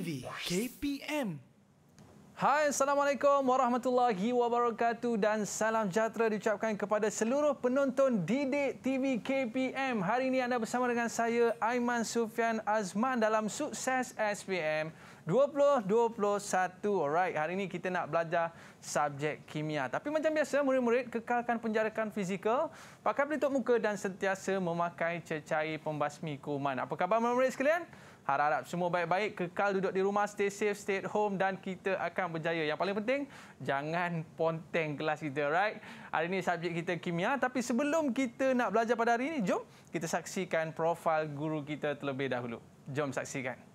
TV KPM. Hai, Assalamualaikum warahmatullahi wabarakatuh dan salam sejahtera diucapkan kepada seluruh penonton Didik TV KPM. Hari ini anda bersama dengan saya Aiman Sufian Azman dalam Sukses SPM 2021. Alright, hari ini kita nak belajar subjek kimia. Tapi macam biasa, murid-murid kekalkan penjarakan fizikal, pakai pelitup muka dan sentiasa memakai cecair pembasmi kuman. Apa khabar murid-murid sekalian? Harap-harap semua baik-baik, kekal duduk di rumah, stay safe, stay at home dan kita akan berjaya. Yang paling penting, jangan ponteng kelas kita, right? Hari ini subjek kita kimia tapi sebelum kita nak belajar pada hari ini, jom kita saksikan profil guru kita terlebih dahulu. Jom saksikan.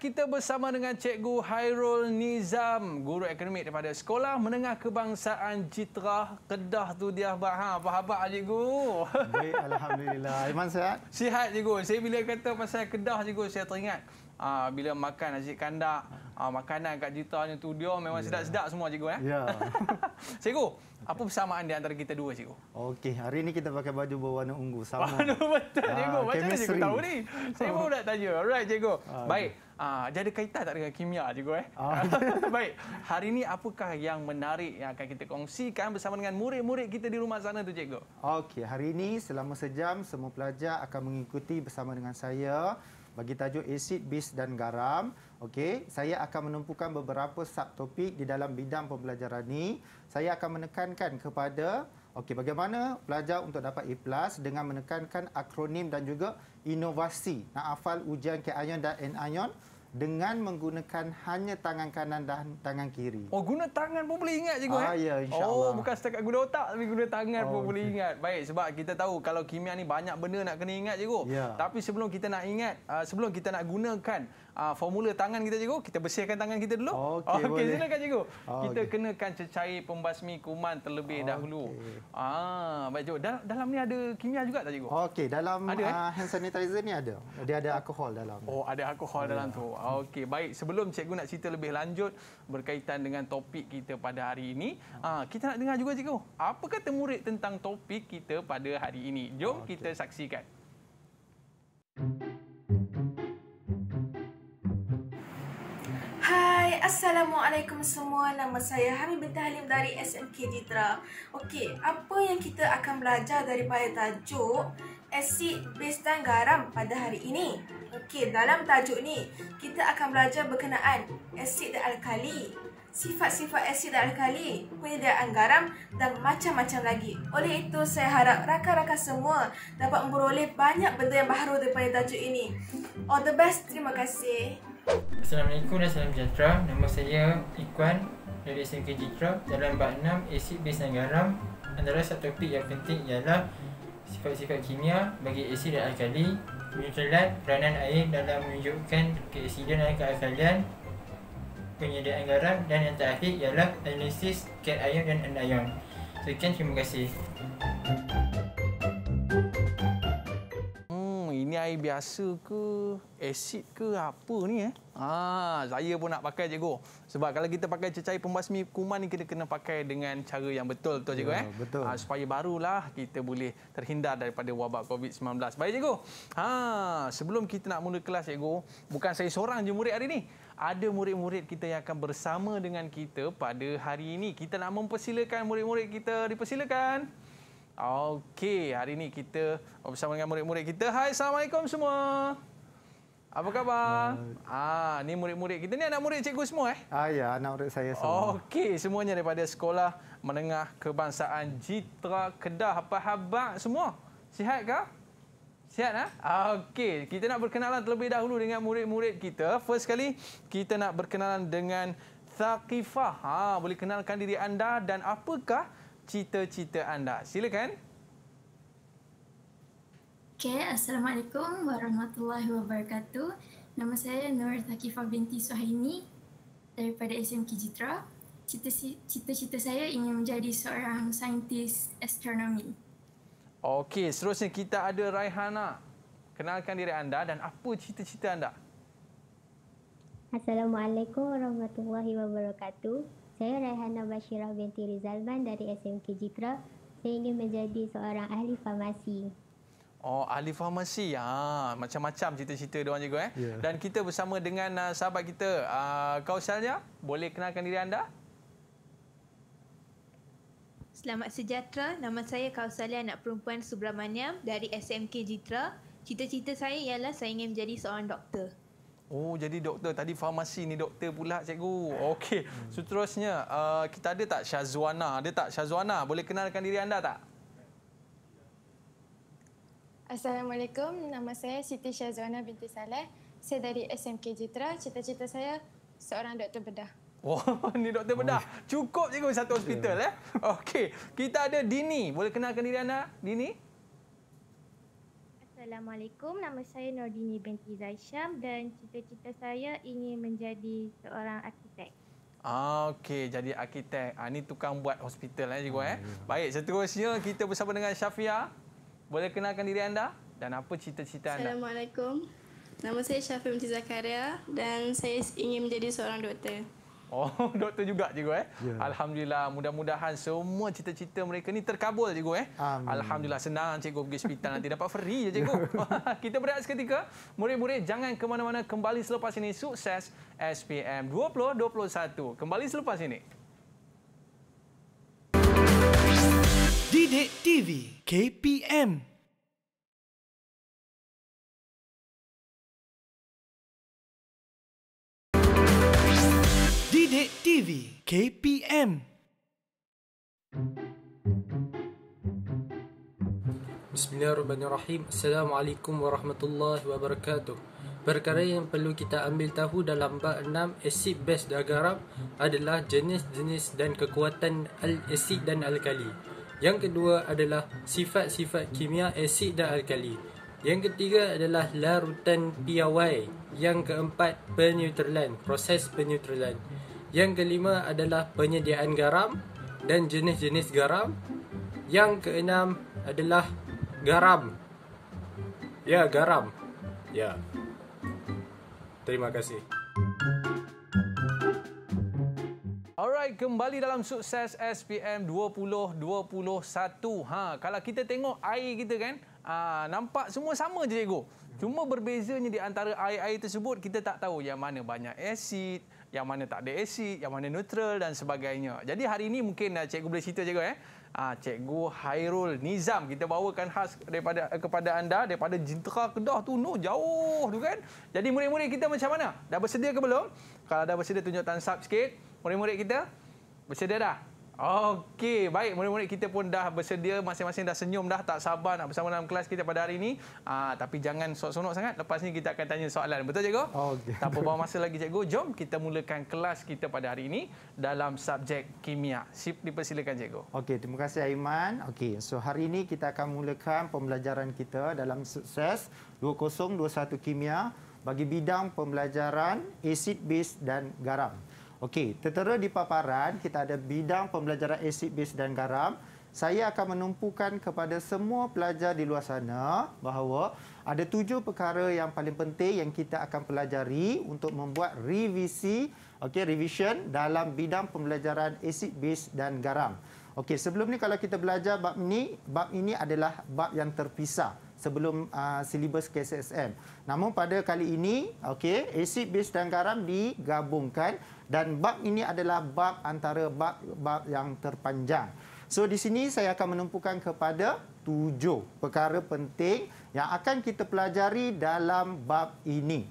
kita bersama dengan Cikgu Hairul Nizam, guru akademik daripada Sekolah Menengah Kebangsaan Citra Kedah tu dia Abah. Ha, apa khabar Cikgu? Baik, Alhamdulillah. Iman sihat? Sihat Cikgu. Saya bila kata pasal Kedah Cikgu, saya teringat uh, bila makan nasi kandak, uh, makanan kat Jita ni studio memang yeah. sedap-sedap semua cikgu eh. Ya. Yeah. cikgu, okay. apa persamaan di antara kita dua cikgu? Okey, hari ni kita pakai baju berwarna ungu sama. Warna betul cikgu. Ah, Macam mana cikgu tahu ni? Saya pun nak tanya. Alright cikgu. Ah, Baik. Ah, okay. uh, ada kaitan tak dengan kimia cikgu eh? Ah. Baik. Hari ini apakah yang menarik yang akan kita kongsikan bersama dengan murid-murid kita di rumah sana tu cikgu? Okey, hari ini selama sejam semua pelajar akan mengikuti bersama dengan saya bagi tajuk asid, bis dan garam. Okey, saya akan menumpukan beberapa subtopik di dalam bidang pembelajaran ini. Saya akan menekankan kepada okey bagaimana pelajar untuk dapat A+ dengan menekankan akronim dan juga inovasi. Nak hafal ujian KAION dan NAION? dengan menggunakan hanya tangan kanan dan tangan kiri. Oh, guna tangan pun boleh ingat juga. Ah, eh? ya, oh, bukan setakat guna otak tapi guna tangan oh, pun okay. boleh ingat. Baik, sebab kita tahu kalau kimia ni banyak benda nak kena ingat, juga. Ya. Tapi sebelum kita nak ingat, ah, sebelum kita nak gunakan uh, formula tangan kita cikgu. Kita bersihkan tangan kita dulu. Okey, ah, okay, silakan cikgu. Oh, kita okay. kenakan cecair pembasmi kuman terlebih dahulu. Okay. Ah, baik cikgu. Dal dalam ni ada kimia juga tak cikgu? Okey, dalam ada, uh, hand sanitizer ni ada. Dia ada alkohol dalam. Oh, ada alkohol yeah. dalam ya. tu. Okey, baik. Sebelum cikgu nak cerita lebih lanjut berkaitan dengan topik kita pada hari ini, ah, uh, kita nak dengar juga cikgu. Apa kata murid tentang topik kita pada hari ini? Jom okay. kita saksikan. Thank you. Hai, Assalamualaikum semua. Nama saya Hami binti Halim dari SMK Jitra. Okey, apa yang kita akan belajar daripada tajuk asid, bas dan garam pada hari ini? Okey, dalam tajuk ni, kita akan belajar berkenaan asid dan alkali, sifat-sifat asid dan alkali, penyediaan garam dan macam-macam lagi. Oleh itu, saya harap rakan-rakan semua dapat memperoleh banyak benda yang baru daripada tajuk ini. All the best. Terima kasih. Assalamualaikum dan salam sejahtera. Nama saya Ikwan dari SMK Jitra Jalan 46 Asid Bis dan Garam. Antara satu topik yang penting ialah sifat-sifat kimia bagi asid dan alkali, neutralat, peranan air dalam menunjukkan keasidan dan kealkalian, penyediaan garam dan yang terakhir ialah analisis ket ion dan anion. Sekian terima kasih. Thank you. air biasa ke asid ke apa ni eh? Ah, saya pun nak pakai cikgu. Sebab kalau kita pakai cecair pembasmi kuman ni kita kena pakai dengan cara yang betul tu, cikgu ya, eh. Betul. Ha, supaya barulah kita boleh terhindar daripada wabak COVID-19. Baik cikgu. Ah sebelum kita nak mula kelas cikgu, bukan saya seorang je murid hari ni. Ada murid-murid kita yang akan bersama dengan kita pada hari ini. Kita nak mempersilakan murid-murid kita dipersilakan. Okey, hari ini kita bersama dengan murid-murid kita. Hai, Assalamualaikum semua. Apa khabar? Ah, ni murid-murid kita ni anak murid cikgu semua eh? Ah ya, anak murid saya semua. Okey, semuanya daripada sekolah menengah kebangsaan Jitra Kedah. Apa khabar semua? Sihat ke? Sihat ah? Okey, kita nak berkenalan terlebih dahulu dengan murid-murid kita. First sekali, kita nak berkenalan dengan Thaqifah. Ha, boleh kenalkan diri anda dan apakah cita-cita anda. Silakan. Okay, Assalamualaikum warahmatullahi wabarakatuh. Nama saya Nur Takifah binti Suhaini daripada SMK Jitra. Cita-cita saya ingin menjadi seorang saintis astronomi. Okey, seterusnya kita ada Raihana. Kenalkan diri anda dan apa cita-cita anda? Assalamualaikum warahmatullahi wabarakatuh. Saya Raihana Bashirah binti Rizalban dari SMK Jitra. Saya ingin menjadi seorang ahli farmasi. Oh, ahli farmasi. Ha, macam-macam cerita-cerita dia orang juga eh. Yeah. Dan kita bersama dengan uh, sahabat kita, uh, ah, Kausalnya, boleh kenalkan diri anda? Selamat sejahtera. Nama saya Kausalia anak perempuan Subramaniam dari SMK Jitra. Cita-cita saya ialah saya ingin menjadi seorang doktor. Oh jadi doktor tadi farmasi ni doktor pula cikgu. Okey. Hmm. Seterusnya uh, kita ada tak Syazwana? Ada tak Syazwana? Boleh kenalkan diri anda tak? Assalamualaikum. Nama saya Siti Syazwana binti Saleh. Saya dari SMK Jitra. Cita-cita saya seorang doktor bedah. Oh ni doktor bedah. Oh, ya. Cukup cikgu satu hospital ya. eh. Okey. Kita ada Dini. Boleh kenalkan diri anda? Dini? Assalamualaikum. Nama saya Nordini binti Zaisham dan cita-cita saya ingin menjadi seorang arkitek. Ah, Okey, jadi arkitek. Ah, ini tukang buat hospital eh, Juga, Eh? Ah, ya. Baik, seterusnya kita bersama dengan Syafia. Boleh kenalkan diri anda dan apa cita-cita anda? Assalamualaikum. Nama saya Syafia binti Zakaria dan saya ingin menjadi seorang doktor. Oh, doktor juga cikgu eh. Ya. Alhamdulillah, mudah-mudahan semua cita-cita mereka ni terkabul cikgu eh. Amin. Alhamdulillah senang cikgu pergi hospital nanti dapat free je cikgu. Kita berehat seketika. Murid-murid jangan ke mana-mana kembali selepas ini sukses SPM 2021. Kembali selepas ini. Didik TV KPM Sidik TV KPM Bismillahirrahmanirrahim Assalamualaikum warahmatullahi wabarakatuh Perkara yang perlu kita ambil tahu dalam bab 6 Asid base dan garam adalah jenis-jenis dan kekuatan al-asid dan alkali Yang kedua adalah sifat-sifat kimia asid dan alkali yang ketiga adalah larutan piawai. Yang keempat, penutralan, proses penutralan. Yang kelima adalah penyediaan garam dan jenis-jenis garam. Yang keenam adalah garam. Ya, garam. Ya. Terima kasih. Alright, kembali dalam sukses SPM 2021. Ha, kalau kita tengok air kita kan, aa, ah, nampak semua sama je, Diego. Cuma berbezanya di antara air-air tersebut, kita tak tahu yang mana banyak asid, yang mana tak ada AC, yang mana neutral dan sebagainya. Jadi hari ini mungkin eh, cikgu boleh cerita cikgu eh. Ah cikgu Hairul Nizam kita bawakan khas daripada eh, kepada anda daripada Jentera Kedah tu no jauh tu kan. Jadi murid-murid kita macam mana? Dah bersedia ke belum? Kalau dah bersedia tunjuk tangan sub sikit. Murid-murid kita bersedia dah? Okey, baik murid-murid kita pun dah bersedia, masing-masing dah senyum dah, tak sabar nak bersama dalam kelas kita pada hari ini. Aa, ah, tapi jangan sok-sonok sangat, lepas ni kita akan tanya soalan. Betul cikgu? Okey. Tak berbawa masa lagi cikgu. Jom kita mulakan kelas kita pada hari ini dalam subjek kimia. Sip dipersilakan cikgu. Okey, terima kasih Aiman. Okey, so hari ini kita akan mulakan pembelajaran kita dalam sukses 2021 kimia bagi bidang pembelajaran asid base dan garam. Okey, tertera di paparan kita ada bidang pembelajaran asid base dan garam. Saya akan menumpukan kepada semua pelajar di luar sana bahawa ada tujuh perkara yang paling penting yang kita akan pelajari untuk membuat revisi, okey, revision dalam bidang pembelajaran asid base dan garam. Okey, sebelum ni kalau kita belajar bab ni, bab ini adalah bab yang terpisah sebelum uh, silibus KSSM. Namun pada kali ini, okey, asid base dan garam digabungkan dan bab ini adalah bab antara bab-bab yang terpanjang. So di sini saya akan menumpukan kepada tujuh perkara penting yang akan kita pelajari dalam bab ini.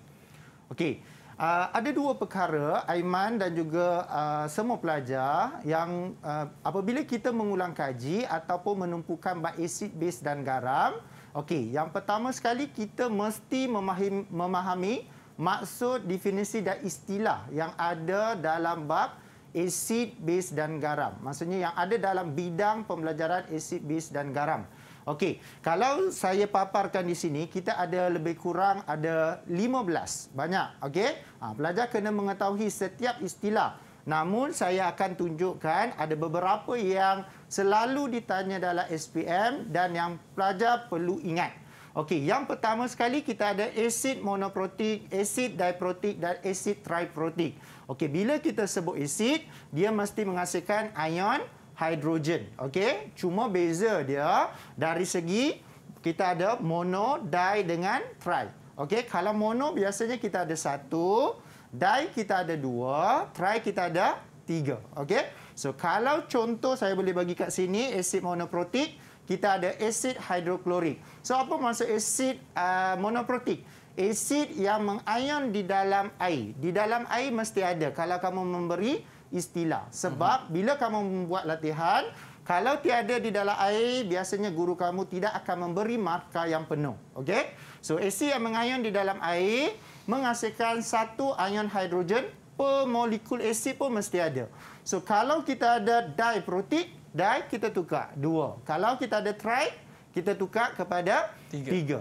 Okey, uh, ada dua perkara Aiman dan juga uh, semua pelajar yang uh, apabila kita mengulang kaji ataupun menumpukan bab acid base dan garam, okey, yang pertama sekali kita mesti memahami, memahami maksud definisi dan istilah yang ada dalam bab asid, base dan garam. Maksudnya yang ada dalam bidang pembelajaran asid, base dan garam. Okey, kalau saya paparkan di sini, kita ada lebih kurang ada 15. Banyak, okey? Ha, pelajar kena mengetahui setiap istilah. Namun, saya akan tunjukkan ada beberapa yang selalu ditanya dalam SPM dan yang pelajar perlu ingat. Okey, yang pertama sekali kita ada asid monoprotik, asid diprotik dan asid triprotik. Okey, bila kita sebut asid, dia mesti menghasilkan ion hidrogen. Okey, cuma beza dia dari segi kita ada mono, di dengan tri. Okey, kalau mono biasanya kita ada satu, di kita ada dua, tri kita ada tiga. Okey, so kalau contoh saya boleh bagi kat sini asid monoprotik, kita ada asid hidroklorik. So apa maksud asid uh, monoprotik? Asid yang mengion di dalam air. Di dalam air mesti ada kalau kamu memberi istilah. Sebab mhm. bila kamu membuat latihan, kalau tiada di dalam air, biasanya guru kamu tidak akan memberi markah yang penuh. Okey? So asid yang mengion di dalam air menghasilkan satu ion hidrogen per molekul asid pun mesti ada. So kalau kita ada diprotik, dan kita tukar dua. Kalau kita ada try, kita tukar kepada tiga. tiga.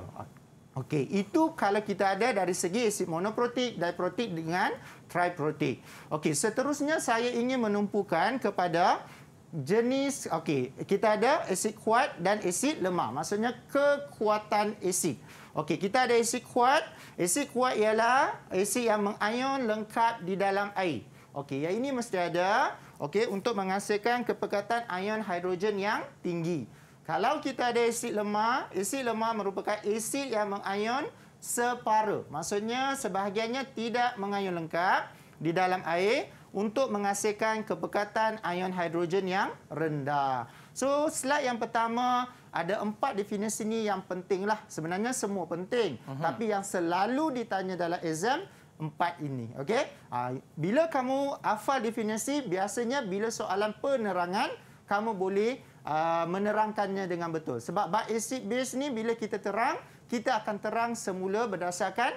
Okey, itu kalau kita ada dari segi asid monoprotik, diprotik dengan triprotik. Okey, seterusnya saya ingin menumpukan kepada jenis okey, kita ada asid kuat dan asid lemah. Maksudnya kekuatan asid. Okey, kita ada asid kuat. Asid kuat ialah asid yang mengion lengkap di dalam air. Okey, yang ini mesti ada okey untuk menghasilkan kepekatan ion hidrogen yang tinggi. Kalau kita ada asid lemah, asid lemah merupakan asid yang mengion separa. Maksudnya sebahagiannya tidak mengion lengkap di dalam air untuk menghasilkan kepekatan ion hidrogen yang rendah. So slide yang pertama ada empat definisi ni yang penting lah. Sebenarnya semua penting. Uh mhm. -huh. Tapi yang selalu ditanya dalam exam, empat ini. Okey? Ha, bila kamu hafal definisi, biasanya bila soalan penerangan, kamu boleh uh, menerangkannya dengan betul. Sebab basic base ni bila kita terang, kita akan terang semula berdasarkan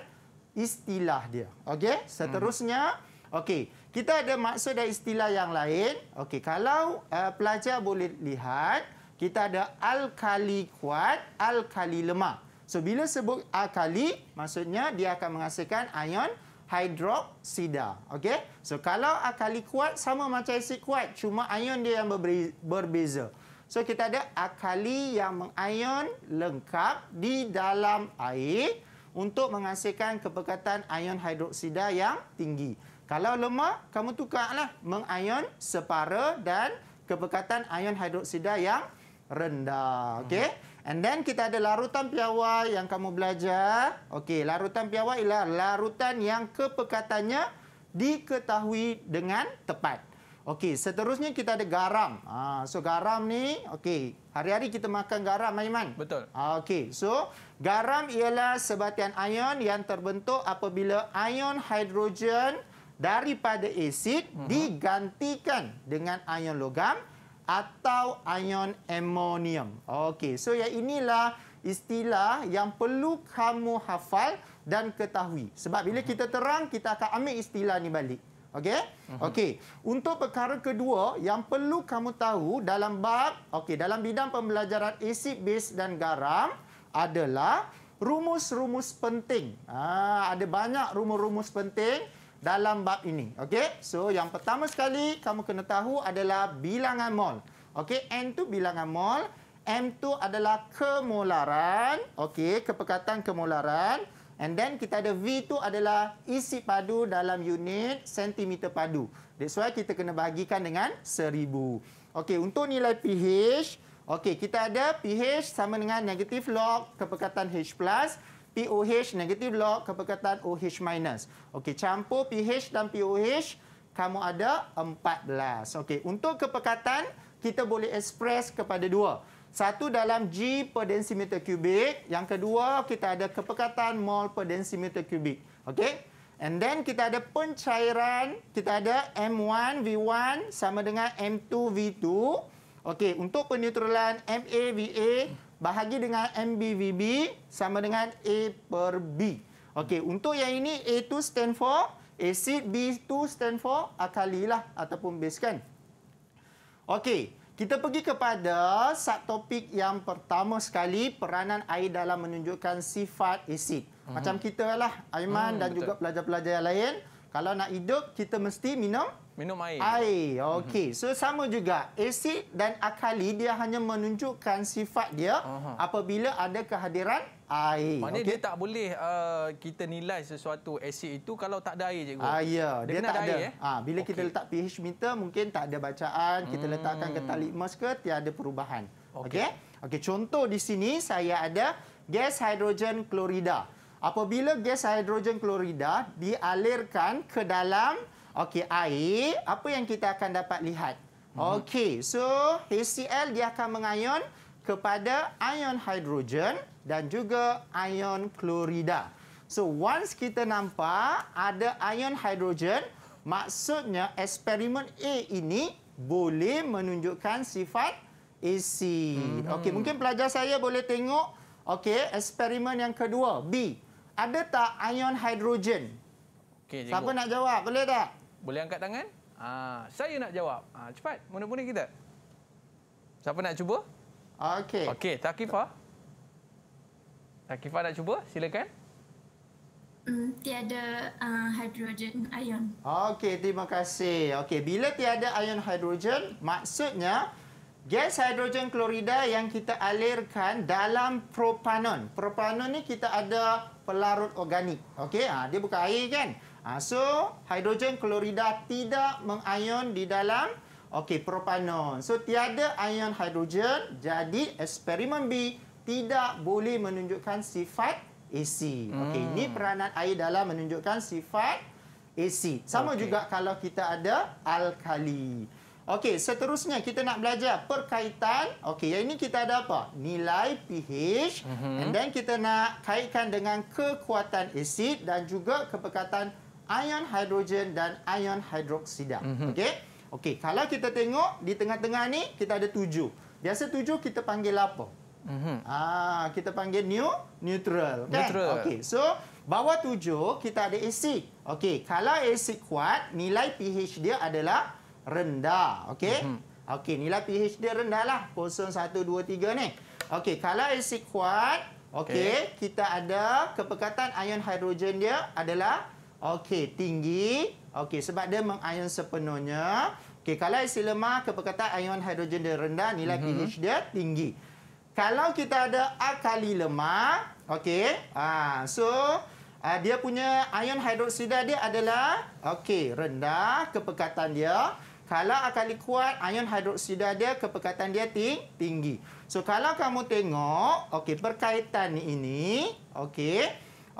istilah dia. Okey? Seterusnya, okey. Kita ada maksud dan istilah yang lain. Okey, kalau uh, pelajar boleh lihat, kita ada alkali kuat, alkali lemah. So bila sebut alkali, maksudnya dia akan menghasilkan ion hidroksida. Okey. So kalau akali kuat sama macam asid kuat, cuma ion dia yang berbeza. So kita ada akali yang mengion lengkap di dalam air untuk menghasilkan kepekatan ion hidroksida yang tinggi. Kalau lemah, kamu tukarlah mengion separa dan kepekatan ion hidroksida yang rendah. Okey. Hmm. And then kita ada larutan piawai yang kamu belajar. Okey, larutan piawai ialah larutan yang kepekatannya diketahui dengan tepat. Okey, seterusnya kita ada garam. Ah, so garam ni, okey, hari-hari kita makan garam, Maiman. Betul. Ah, okey, so garam ialah sebatian ion yang terbentuk apabila ion hidrogen daripada asid uh mhm. -huh. digantikan dengan ion logam atau ion ammonium. Okey, so yang inilah istilah yang perlu kamu hafal dan ketahui. Sebab bila kita terang, kita akan ambil istilah ni balik. Okey? Mhm. Okey. Untuk perkara kedua yang perlu kamu tahu dalam bab, okey, dalam bidang pembelajaran asid bes dan garam adalah rumus-rumus penting. Ha, ada banyak rumus-rumus penting dalam bab ini. Okey? So, yang pertama sekali kamu kena tahu adalah bilangan mol. Okey? N tu bilangan mol. M tu adalah kemolaran. Okey? Kepekatan kemolaran. And then kita ada V tu adalah isi padu dalam unit sentimeter padu. That's why kita kena bahagikan dengan seribu. Okey, untuk nilai pH, okey kita ada pH sama dengan negatif log kepekatan H+. plus. POH negatif log keperkataan OH minus. Okey, campur pH dan POH, kamu ada 14. Okey, untuk keperkatan, kita boleh ekspres kepada dua. Satu dalam G per densimeter kubik. Yang kedua, kita ada keperkatan mol per densimeter kubik. Okey, and then kita ada pencairan. Kita ada M1 V1 sama dengan M2 V2. Okey, untuk penutralan MA VA, bahagi dengan MBVB sama dengan A per B. Okey, untuk yang ini A tu stand for acid, B tu stand for alkali lah ataupun base kan. Okey, kita pergi kepada subtopik yang pertama sekali peranan air dalam menunjukkan sifat asid. Hmm. Macam kita lah Aiman hmm, dan betul. juga pelajar-pelajar yang lain. Kalau nak hidup, kita mesti minum Minum air. Air. Mhm. Okey. So sama juga asid dan akali dia hanya menunjukkan sifat dia Aha. apabila ada kehadiran air. Maknanya okay. dia tak boleh uh, kita nilai sesuatu asid itu kalau tak ada air cikgu. Ah ya, dia, dia tak ada. Air, eh? ha, bila okay. kita letak pH meter mungkin tak ada bacaan, kita hmm. letakkan getah litmus ke tiada perubahan. Okey. Okey, okay, contoh di sini saya ada gas hidrogen klorida. Apabila gas hidrogen klorida dialirkan ke dalam Okey, air, apa yang kita akan dapat lihat? Mhm. Okey, so HCl dia akan mengayon kepada ion hidrogen dan juga ion klorida. So, once kita nampak ada ion hidrogen, maksudnya eksperimen A ini boleh menunjukkan sifat AC. Mhm. Okey, mungkin pelajar saya boleh tengok okey, eksperimen yang kedua, B. Ada tak ion hidrogen? Okay, Siapa nak jawab? Boleh tak? Boleh angkat tangan? Ha, saya nak jawab. Ha, cepat, mana-mana kita. Siapa nak cuba? Okey. Okey, Takifah. Takifah nak cuba, silakan. Mm, tiada uh, hidrogen ion. Okey, terima kasih. Okey, bila tiada ion hidrogen, maksudnya gas hidrogen klorida yang kita alirkan dalam propanon. Propanon ni kita ada pelarut organik. Okey, ha, dia bukan air kan? Ha, so, hidrogen klorida tidak mengion di dalam okay, propanon. So, tiada ion hidrogen. Jadi, eksperimen B tidak boleh menunjukkan sifat AC. Hmm. Okay, ini peranan air dalam menunjukkan sifat AC. Sama okay. juga kalau kita ada alkali. Okey, seterusnya kita nak belajar perkaitan. Okey, yang ini kita ada apa? Nilai pH. Mm -hmm. And then kita nak kaitkan dengan kekuatan asid dan juga kepekatan ion hidrogen dan ion hidroksida. Mm -hmm. Okey. Okey, kalau kita tengok di tengah-tengah ni kita ada tujuh. Biasa tujuh kita panggil apa? Mm -hmm. Ah, kita panggil new neutral. Kan? neutral. Okey. So, bawah tujuh kita ada asid. Okey, kalau asid kuat, nilai pH dia adalah rendah. Okey. Mm -hmm. Okey, nilai pH dia rendahlah. 0 1 2 3 ni. Okey, kalau asid kuat, okey, okay. kita ada kepekatan ion hidrogen dia adalah Okey, tinggi. Okey, sebab dia mengion sepenuhnya. Okey, kalau isi lemah, keperkataan ion hidrogen dia rendah, nilai mm -hmm. pH dia tinggi. Kalau kita ada alkali lemah, okey. Ah, so Uh, dia punya ion hidroksida dia adalah okey rendah kepekatan dia kalau alkali kuat ion hidroksida dia kepekatan dia ting tinggi so kalau kamu tengok okey berkaitan ini okey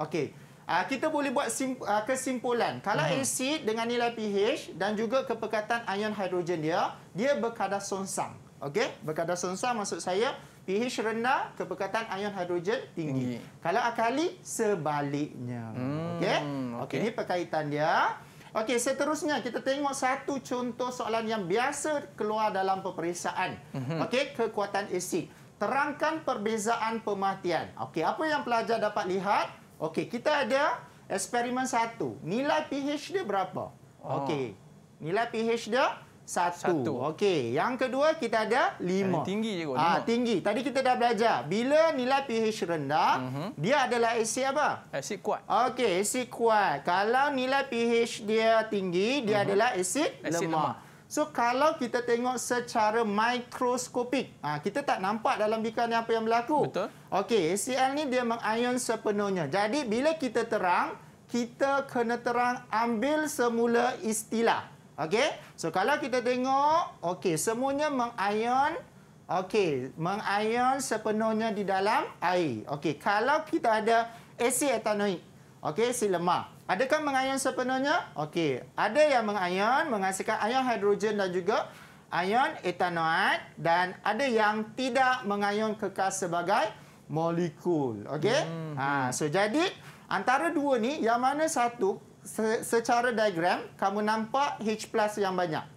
okey uh, kita boleh buat uh, kesimpulan. Kalau uh mhm. -huh. asid dengan nilai pH dan juga kepekatan ion hidrogen dia, dia berkadar sonsang. Okey, berkadar sonsang maksud saya pH rendah, kepekatan ion hidrogen tinggi. tinggi. Kalau alkali sebaliknya. Hmm. Okey. Okey, okay. ini perkaitan dia. Okey, seterusnya kita tengok satu contoh soalan yang biasa keluar dalam peperiksaan. Mhm. Okey, kekuatan asid. Terangkan perbezaan pematian. Okey, apa yang pelajar dapat lihat? Okey, kita ada eksperimen satu. Nilai pH dia berapa? Oh. Okey. Nilai pH dia satu. satu. Okey. Yang kedua, kita ada lima. Ada tinggi je kot. Ha, tinggi. Tadi kita dah belajar. Bila nilai pH rendah, uh mhm. -huh. dia adalah asid apa? Asid kuat. Okey, asid kuat. Kalau nilai pH dia tinggi, dia uh mhm. -huh. adalah asid, asid lemah. lemah. So kalau kita tengok secara mikroskopik, ha, kita tak nampak dalam bikan ni apa yang berlaku. Betul. Okey, ACL ni dia mengion sepenuhnya. Jadi bila kita terang, kita kena terang ambil semula istilah. Okey. So kalau kita tengok, okey, semuanya mengion okey, mengion sepenuhnya di dalam air. Okey, kalau kita ada AC etanoid. Okey, si lemah. Adakah mengayon sepenuhnya? Okey. Ada yang mengayon, menghasilkan ion hidrogen dan juga ion etanoat. Dan ada yang tidak mengayon kekas sebagai molekul. Okey? Hmm, hmm. Ha, so, jadi antara dua ni, yang mana satu se secara diagram, kamu nampak H plus yang banyak.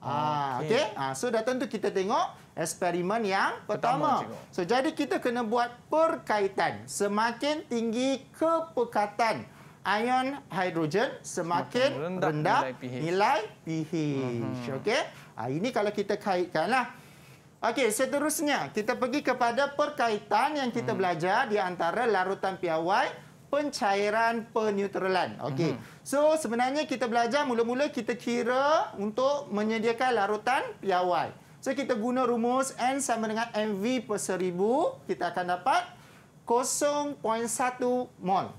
Ha, okey. okay. okay. Ha, so dah tentu kita tengok eksperimen yang pertama. pertama so jadi kita kena buat perkaitan. Semakin tinggi kepekatan ion hidrogen semakin, semakin rendah, rendah nilai pH. pH. Hmm. Okey. Ha, ini kalau kita kaitkanlah. Okey, seterusnya kita pergi kepada perkaitan yang kita hmm. belajar di antara larutan piawai, pencairan penutralan. Okey. Hmm. So sebenarnya kita belajar mula-mula kita kira untuk menyediakan larutan piawai. So kita guna rumus N sama dengan MV per seribu. Kita akan dapat 0.1 mol.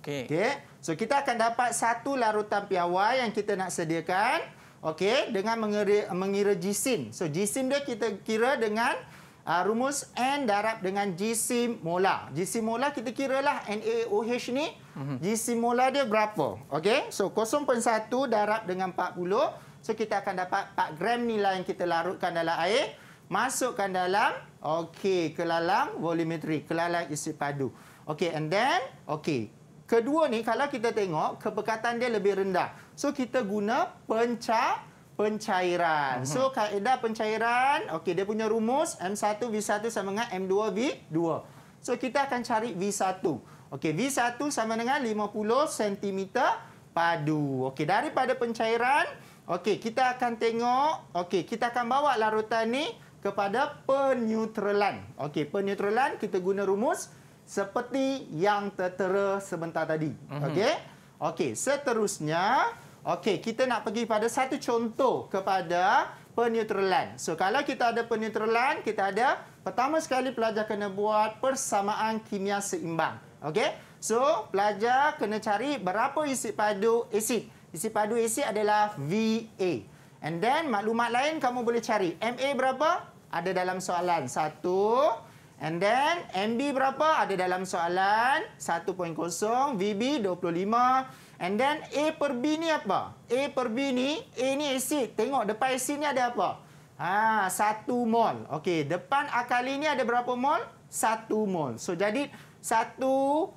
Okey. Okay. So kita akan dapat satu larutan piawai yang kita nak sediakan. Okey, dengan mengira, mengira jisim. So jisim dia kita kira dengan uh, rumus N darab dengan jisim mola. Jisim mola kita kiralah NaOH ni. Mm -hmm. Jisim mola dia berapa? Okey, so 0.1 darab dengan 40. So kita akan dapat 4 gram nilai yang kita larutkan dalam air. Masukkan dalam, okey, kelalang volumetri. kelalang isi padu. Okey, and then, okey. Kedua ni kalau kita tengok kepekatan dia lebih rendah. So kita guna penca pencairan. Mhm. So kaedah pencairan, okey dia punya rumus M1 V1 sama dengan M2 V2. So kita akan cari V1. Okey V1 sama dengan 50 cm padu. Okey daripada pencairan, okey kita akan tengok, okey kita akan bawa larutan ni kepada penutralan. Okey penutralan kita guna rumus seperti yang tertera sebentar tadi. Mhm. Okey. Okey, seterusnya, okey, kita nak pergi pada satu contoh kepada penutralan. So kalau kita ada penutralan, kita ada pertama sekali pelajar kena buat persamaan kimia seimbang. Okey. So pelajar kena cari berapa isi padu asid. Isi padu asid adalah VA. And then maklumat lain kamu boleh cari. MA berapa? Ada dalam soalan. Satu, And then MB berapa? Ada dalam soalan 1.0, VB 25. And then A per B ni apa? A per B ni, A ni asid. Tengok depan asid ni ada apa? Ha, 1 mol. Okey, depan alkali ni ada berapa mol? 1 mol. So jadi 1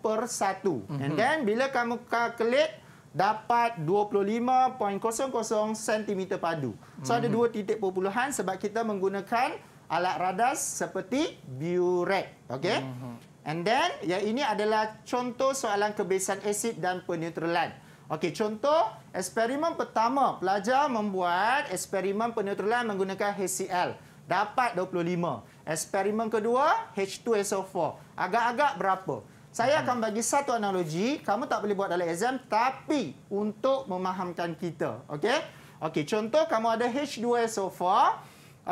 per 1. And mm -hmm. then bila kamu calculate dapat 25.00 cm padu. So mm -hmm. ada mhm. dua titik perpuluhan sebab kita menggunakan alat radas seperti burek. Okey. Mhm. And then yang ini adalah contoh soalan kebiasaan asid dan penetralan. okay. contoh eksperimen pertama, pelajar membuat eksperimen penetralan menggunakan HCl. Dapat 25. Eksperimen kedua, H2SO4. Agak-agak berapa? Saya mhm. akan bagi satu analogi, kamu tak boleh buat dalam exam tapi untuk memahamkan kita. Okey? Okey, contoh kamu ada H2SO4.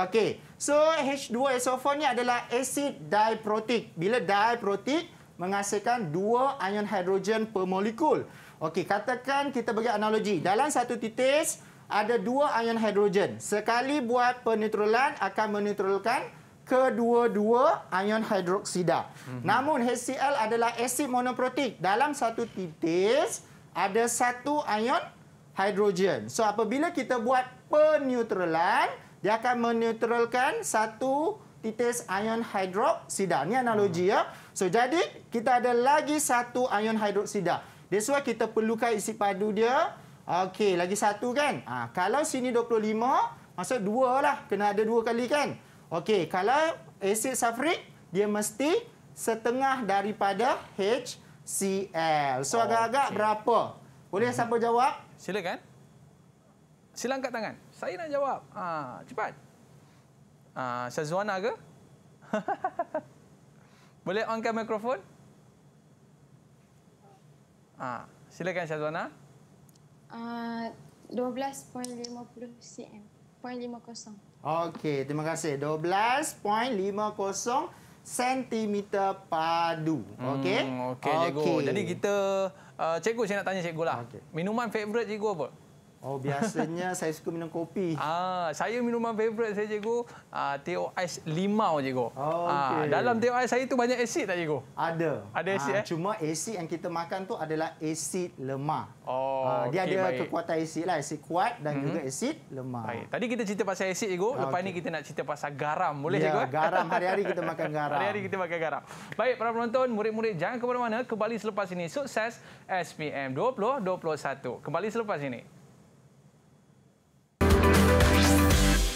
Okey. So H2SO4 ni adalah asid diprotik. Bila diprotik menghasilkan dua ion hidrogen per molekul. Okey, katakan kita bagi analogi. Dalam satu titis ada dua ion hidrogen. Sekali buat penetralan akan menetralkan kedua-dua ion hidroksida. Mm -hmm. Namun HCl adalah asid monoprotik. Dalam satu titis ada satu ion hidrogen. So apabila kita buat penetralan, dia akan menetralkan satu titis ion hidroksida. Ini analogi. Hmm. ya. So Jadi, kita ada lagi satu ion hidroksida. That's why kita perlukan isi padu dia. Okey, lagi satu kan? Ha, kalau sini 25, masa dua lah. Kena ada dua kali kan? Okey, kalau asid safrik, dia mesti setengah daripada HCl. So agak-agak okay. berapa? Boleh hmm. siapa jawab? Silakan. Silang kat tangan. Saya nak jawab. Ha, cepat. Ha, Syazwana ke? Boleh onkan mikrofon? Ha, silakan Syazwana. Ah, uh, 12.50 cm. 0.50. Okey, terima kasih. 12.50 sentimeter padu. Okey. Hmm, Okey, cikgu. Okay. Jadi kita uh, cikgu saya nak tanya cikgu lah. Okay. Minuman favorite cikgu apa? Uh, Oh biasanya saya suka minum kopi. Ah saya minuman favorit saya cikgu ah teh ais limau cikgu. Oh, okay. Ah dalam teh ais saya tu banyak asid tak cikgu? Ada. Ada asid ah, eh. Cuma asid yang kita makan tu adalah asid lemah. Oh ah, dia okay, ada baik. kekuatan asid lah asid kuat dan -hmm. juga asid lemah. Baik. Tadi kita cerita pasal asid cikgu, lepas okay. ni kita nak cerita pasal garam boleh ya, cikgu? Ya garam hari-hari kita makan garam. Hari-hari kita makan garam. Baik para penonton, murid-murid jangan ke mana-mana kembali selepas ini sukses SPM 2021. Kembali selepas ini.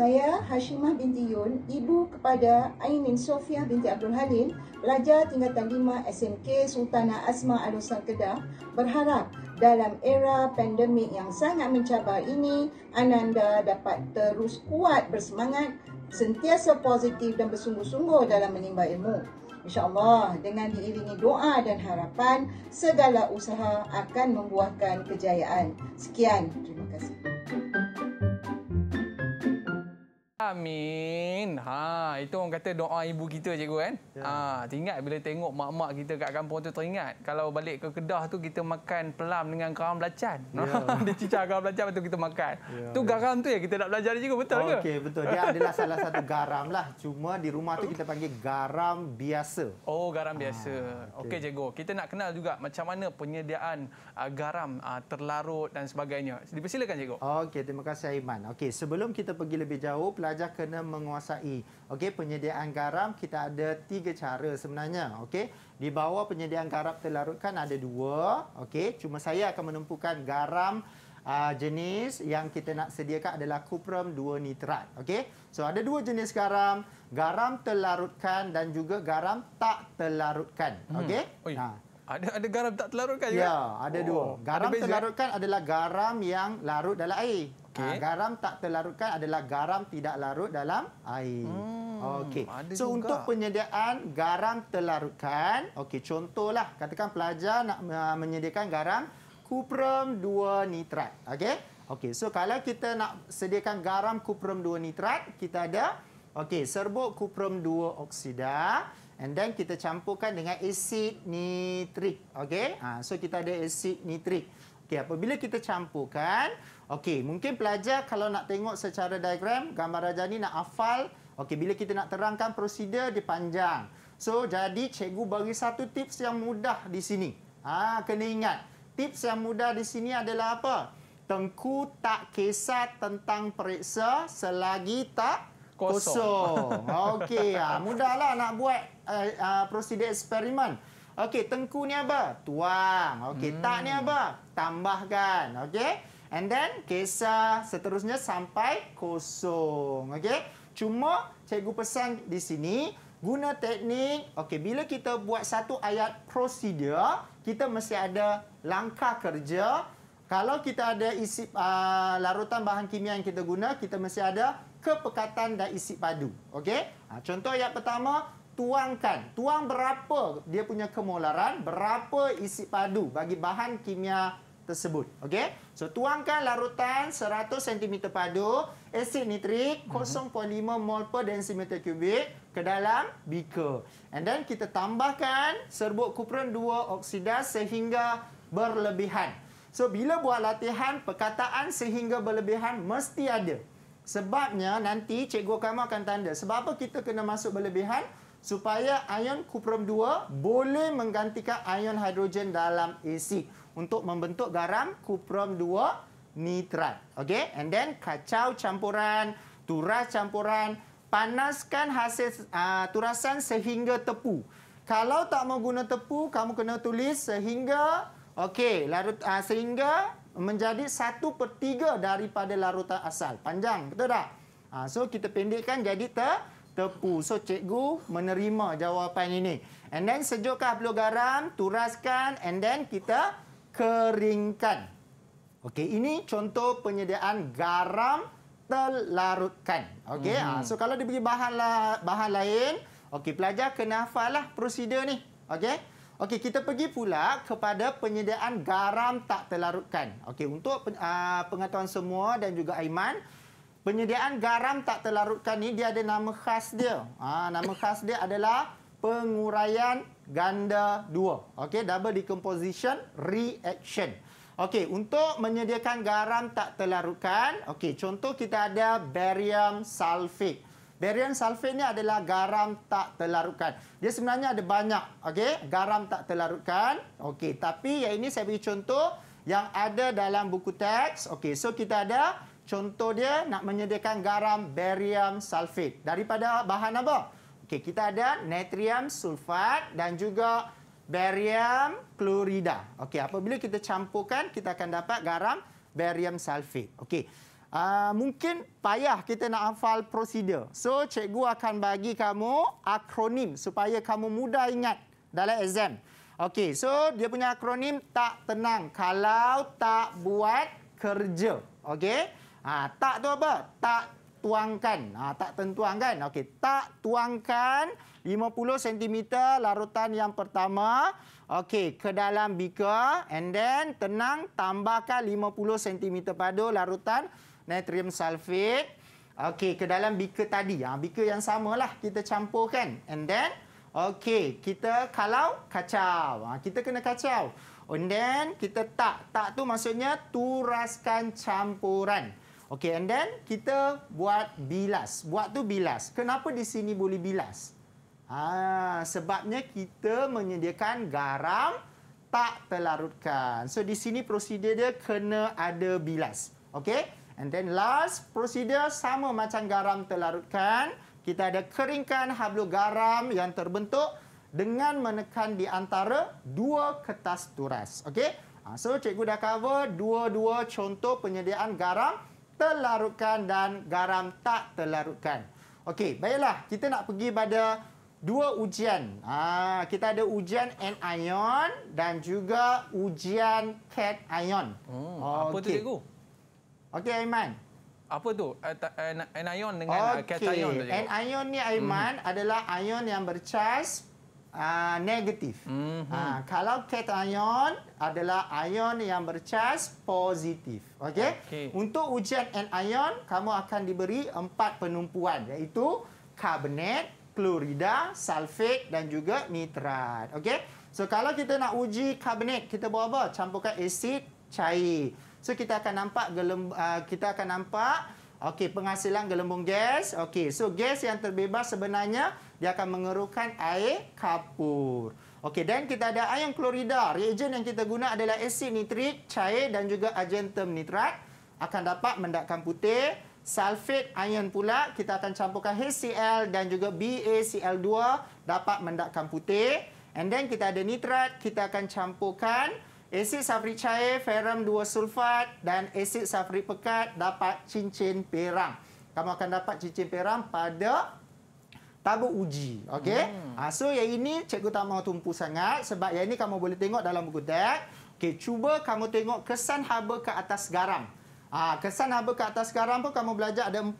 saya Hashimah binti Yun, ibu kepada Ainin Sofia binti Abdul Halim, pelajar tingkatan 5 SMK Sultanah Asma al Alusan Kedah, berharap dalam era pandemik yang sangat mencabar ini, Ananda dapat terus kuat bersemangat, sentiasa positif dan bersungguh-sungguh dalam menimba ilmu. InsyaAllah dengan diiringi doa dan harapan, segala usaha akan membuahkan kejayaan. Sekian, terima kasih. Amin. Ha, itu orang kata doa ibu kita cikgu kan. Ya. Ha, teringat bila tengok mak-mak kita kat kampung tu teringat. Kalau balik ke Kedah tu kita makan pelam dengan garam belacan. Ya. dia cicah garam belacan lepas tu kita makan. Ya, tu ya. garam tu yang kita nak belajar cikgu betul oh, ke? Okey betul. Dia adalah salah satu garam lah. Cuma di rumah tu kita panggil garam biasa. Oh garam biasa. Ah, Okey okay, cikgu. Kita nak kenal juga macam mana penyediaan uh, garam uh, terlarut dan sebagainya. Dipersilakan cikgu. Okey terima kasih Aiman. Okey sebelum kita pergi lebih jauh diraja kena menguasai. Okey, penyediaan garam kita ada tiga cara sebenarnya. Okey, di bawah penyediaan garam terlarutkan ada dua. Okey, cuma saya akan menumpukan garam uh, jenis yang kita nak sediakan adalah kuprum dua nitrat. Okey, so ada dua jenis garam. Garam terlarutkan dan juga garam tak terlarutkan. Hmm. Okey. Hmm. Ada ada garam tak terlarutkan juga? Ya, ada oh. dua. Garam ada terlarutkan adalah garam yang larut dalam air. Okay. Ha, garam tak terlarutkan adalah garam tidak larut dalam air. Hmm. Okey. So juga. untuk penyediaan garam terlarutkan, okey contohlah katakan pelajar nak uh, menyediakan garam kuprum 2 nitrat. Okey. Okey, so kalau kita nak sediakan garam kuprum 2 nitrat, kita ada okey serbuk kuprum 2 oksida, And then kita campurkan dengan asid nitrik. Okay. Ha, so kita ada asid nitrik. Okay, apabila kita campurkan, okay, mungkin pelajar kalau nak tengok secara diagram, gambar raja ni nak hafal, okay, bila kita nak terangkan prosedur, dia panjang. So, jadi cikgu bagi satu tips yang mudah di sini. Ha, kena ingat, tips yang mudah di sini adalah apa? Tengku tak kisah tentang periksa selagi tak kosong. kosong. Okey, ha, mudahlah nak buat uh, uh, prosedur eksperimen. Okey, tengku ni apa? Tuang. Okey, hmm. tak ni apa? Tambahkan. Okey? And then, kesa, seterusnya sampai kosong. Okey? Cuma, cikgu pesan di sini, guna teknik. Okey, bila kita buat satu ayat prosedur, kita mesti ada langkah kerja. Kalau kita ada isi uh, larutan bahan kimia yang kita guna, kita mesti ada kepekatan dan isi padu. Okey? Ha, contoh ayat pertama, tuangkan. Tuang berapa dia punya kemolaran, berapa isi padu bagi bahan kimia tersebut. Okey? So, tuangkan larutan 100 cm padu, asid nitrik 0.5 mhm. mol per densimeter kubik ke dalam beaker. And then kita tambahkan serbuk kupron 2 oksida sehingga berlebihan. So, bila buat latihan, perkataan sehingga berlebihan mesti ada. Sebabnya nanti Cikgu Kamu akan tanda. Sebab apa kita kena masuk berlebihan? supaya ion kuprum 2 boleh menggantikan ion hidrogen dalam AC untuk membentuk garam kuprum 2 nitrat. Okey, and then kacau campuran, turas campuran, panaskan hasil uh, turasan sehingga tepu. Kalau tak mau guna tepu, kamu kena tulis sehingga okey, larut uh, sehingga menjadi 1/3 daripada larutan asal. Panjang, betul tak? Uh, so kita pendekkan jadi ter tepu. So cikgu menerima jawapan ini. And then sejukkan peluh garam, turaskan and then kita keringkan. Okey, ini contoh penyediaan garam terlarutkan Okey, -hmm. Ah, so kalau bagi bahan la bahan lain, okey pelajar kena hafallah prosedur ni. Okey. Okey, kita pergi pula kepada penyediaan garam tak terlarutkan Okey, untuk uh, pengetahuan semua dan juga Aiman, Penyediaan garam tak terlarutkan ni dia ada nama khas dia. Ha, nama khas dia adalah penguraian ganda dua. Okey, double decomposition reaction. Okey, untuk menyediakan garam tak terlarutkan, okey, contoh kita ada barium sulfate. Barium sulfate ni adalah garam tak terlarutkan. Dia sebenarnya ada banyak, okey, garam tak terlarutkan. Okey, tapi yang ini saya bagi contoh yang ada dalam buku teks. Okey, so kita ada Contoh dia nak menyediakan garam barium sulfate. Daripada bahan apa? Okey, kita ada natrium sulfat dan juga barium klorida. Okey, apabila kita campurkan, kita akan dapat garam barium sulfate. Okey. Uh, mungkin payah kita nak hafal prosedur. So, cikgu akan bagi kamu akronim supaya kamu mudah ingat dalam exam. Okey, so dia punya akronim tak tenang kalau tak buat kerja. Okey. Ha, tak tu apa? Tak tuangkan. Ha, tak tentuangkan. Okey, tak tuangkan 50 cm larutan yang pertama. Okey, ke dalam beaker and then tenang tambahkan 50 cm padu larutan natrium sulfate. Okey, ke dalam beaker tadi. Ha, beaker yang samalah kita campurkan. And then, okey, kita kalau kacau. Ha, kita kena kacau. And then, kita tak. Tak tu maksudnya turaskan campuran. Okey, and then kita buat bilas. Buat tu bilas. Kenapa di sini boleh bilas? Ah, sebabnya kita menyediakan garam tak terlarutkan. So di sini prosedur dia kena ada bilas. Okey? And then last prosedur sama macam garam terlarutkan, kita ada keringkan hablu garam yang terbentuk dengan menekan di antara dua kertas turas. Okey? Ha, so, cikgu dah cover dua-dua contoh penyediaan garam terlarutkan dan garam tak terlarutkan. Okey, baiklah. Kita nak pergi pada dua ujian. Ha, kita ada ujian anion dan juga ujian cation. Hmm, oh, apa okay. tu cikgu? Okey, Aiman. Apa tu? Anion dengan uh, cat okay. tu cikgu? Anion ni, Aiman, hmm. adalah ion yang bercas uh, negatif. Mm -hmm. uh, kalau kation adalah ion yang bercas positif. Okey. Okay. Untuk ujian anion, kamu akan diberi empat penumpuan iaitu karbonat, klorida, sulfat dan juga nitrat. Okey. So kalau kita nak uji karbonat, kita buat apa? Campurkan asid cair. So kita akan nampak gelemb uh, ah, kita akan nampak Okey, penghasilan gelembung gas. Okey, so gas yang terbebas sebenarnya dia akan mengeruhkan air kapur. Okey, dan kita ada ion klorida. Reagen yang kita guna adalah asid nitrik, cair dan juga agentum nitrat. Akan dapat mendatkan putih. Sulfate ion pula, kita akan campurkan HCl dan juga BACL2 dapat mendatkan putih. And then kita ada nitrat, kita akan campurkan... Asid safri cair, ferum 2 sulfat dan asid safri pekat dapat cincin perang. Kamu akan dapat cincin perang pada tabu uji. okay? Hmm. Ah, so, yang ini cikgu tak mahu tumpu sangat sebab yang ini kamu boleh tengok dalam buku dek. Okey, cuba kamu tengok kesan haba ke atas garam. Ah, kesan haba ke atas garam pun kamu belajar ada 4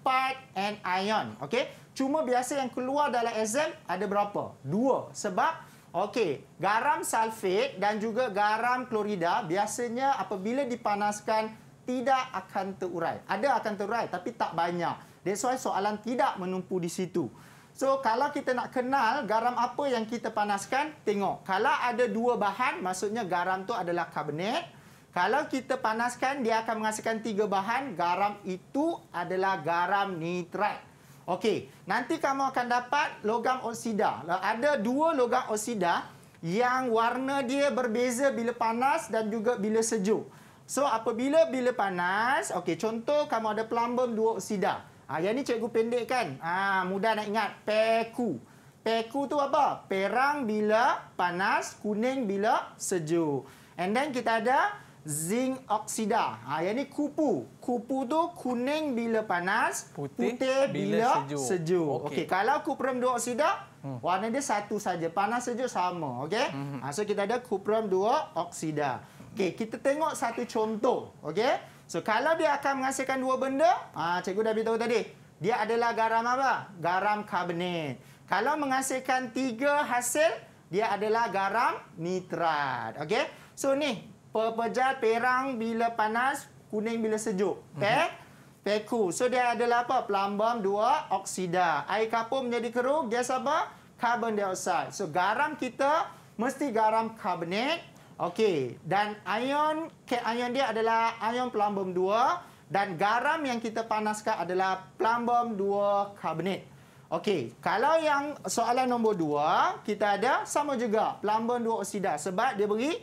anion, okay? Cuma biasa yang keluar dalam exam ada berapa? 2. Sebab... Okey, garam sulfate dan juga garam klorida biasanya apabila dipanaskan tidak akan terurai. Ada akan terurai tapi tak banyak. That's why soalan tidak menumpu di situ. So, kalau kita nak kenal garam apa yang kita panaskan, tengok. Kalau ada dua bahan, maksudnya garam tu adalah karbonat. Kalau kita panaskan, dia akan menghasilkan tiga bahan. Garam itu adalah garam nitrat. Okey, nanti kamu akan dapat logam oksida. Lah, ada dua logam oksida yang warna dia berbeza bila panas dan juga bila sejuk. So apabila bila panas, okey contoh kamu ada pelambang dua oksida. Ha, yang ni cikgu pendek kan? Ha, ah, mudah nak ingat, peku. Peku tu apa? Perang bila panas, kuning bila sejuk. And then kita ada zinc oksida. Ha, yang ni kupu. Kupu tu kuning bila panas, putih, putih bila, bila sejuk. sejuk. Okey, okay, kalau kuprum dua oksida, hmm. warna dia satu saja. Panas sejuk sama, okey? Hmm. Ha, so kita ada kuprum dua oksida. Okey, kita tengok satu contoh, okey? So kalau dia akan menghasilkan dua benda, ha, cikgu dah beritahu tadi, dia adalah garam apa? Garam karbonat. Kalau menghasilkan tiga hasil, dia adalah garam nitrat. Okey? So ni, pepejal perang bila panas, kuning bila sejuk. Okey? Mm -hmm. Peku. So dia adalah apa? Pelambam dua oksida. Air kapur menjadi keruh, gas apa? Carbon dioxide. So garam kita mesti garam carbonate. Okey. Dan ion ke ion dia adalah ion pelambam dua dan garam yang kita panaskan adalah pelambam dua carbonate. Okey, kalau yang soalan nombor dua, kita ada sama juga pelambang dua oksida sebab dia beri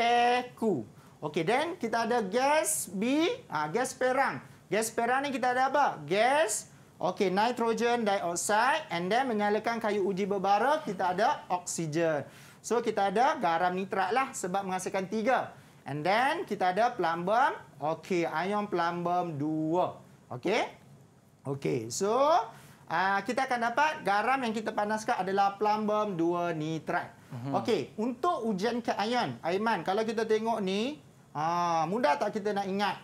peku. Okey, then kita ada gas B, ha, gas perang. Gas perang ni kita ada apa? Gas, okey, nitrogen dioxide and then menyalakan kayu uji berbara, kita ada oksigen. So, kita ada garam nitrat lah sebab menghasilkan tiga. And then kita ada plumbum, okey, ion plumbum dua. Okey? Okey, so uh, kita akan dapat garam yang kita panaskan adalah plumbum dua nitrat. -hmm. Okey, untuk ujian keayan, Aiman, kalau kita tengok ni, aa, ah, mudah tak kita nak ingat?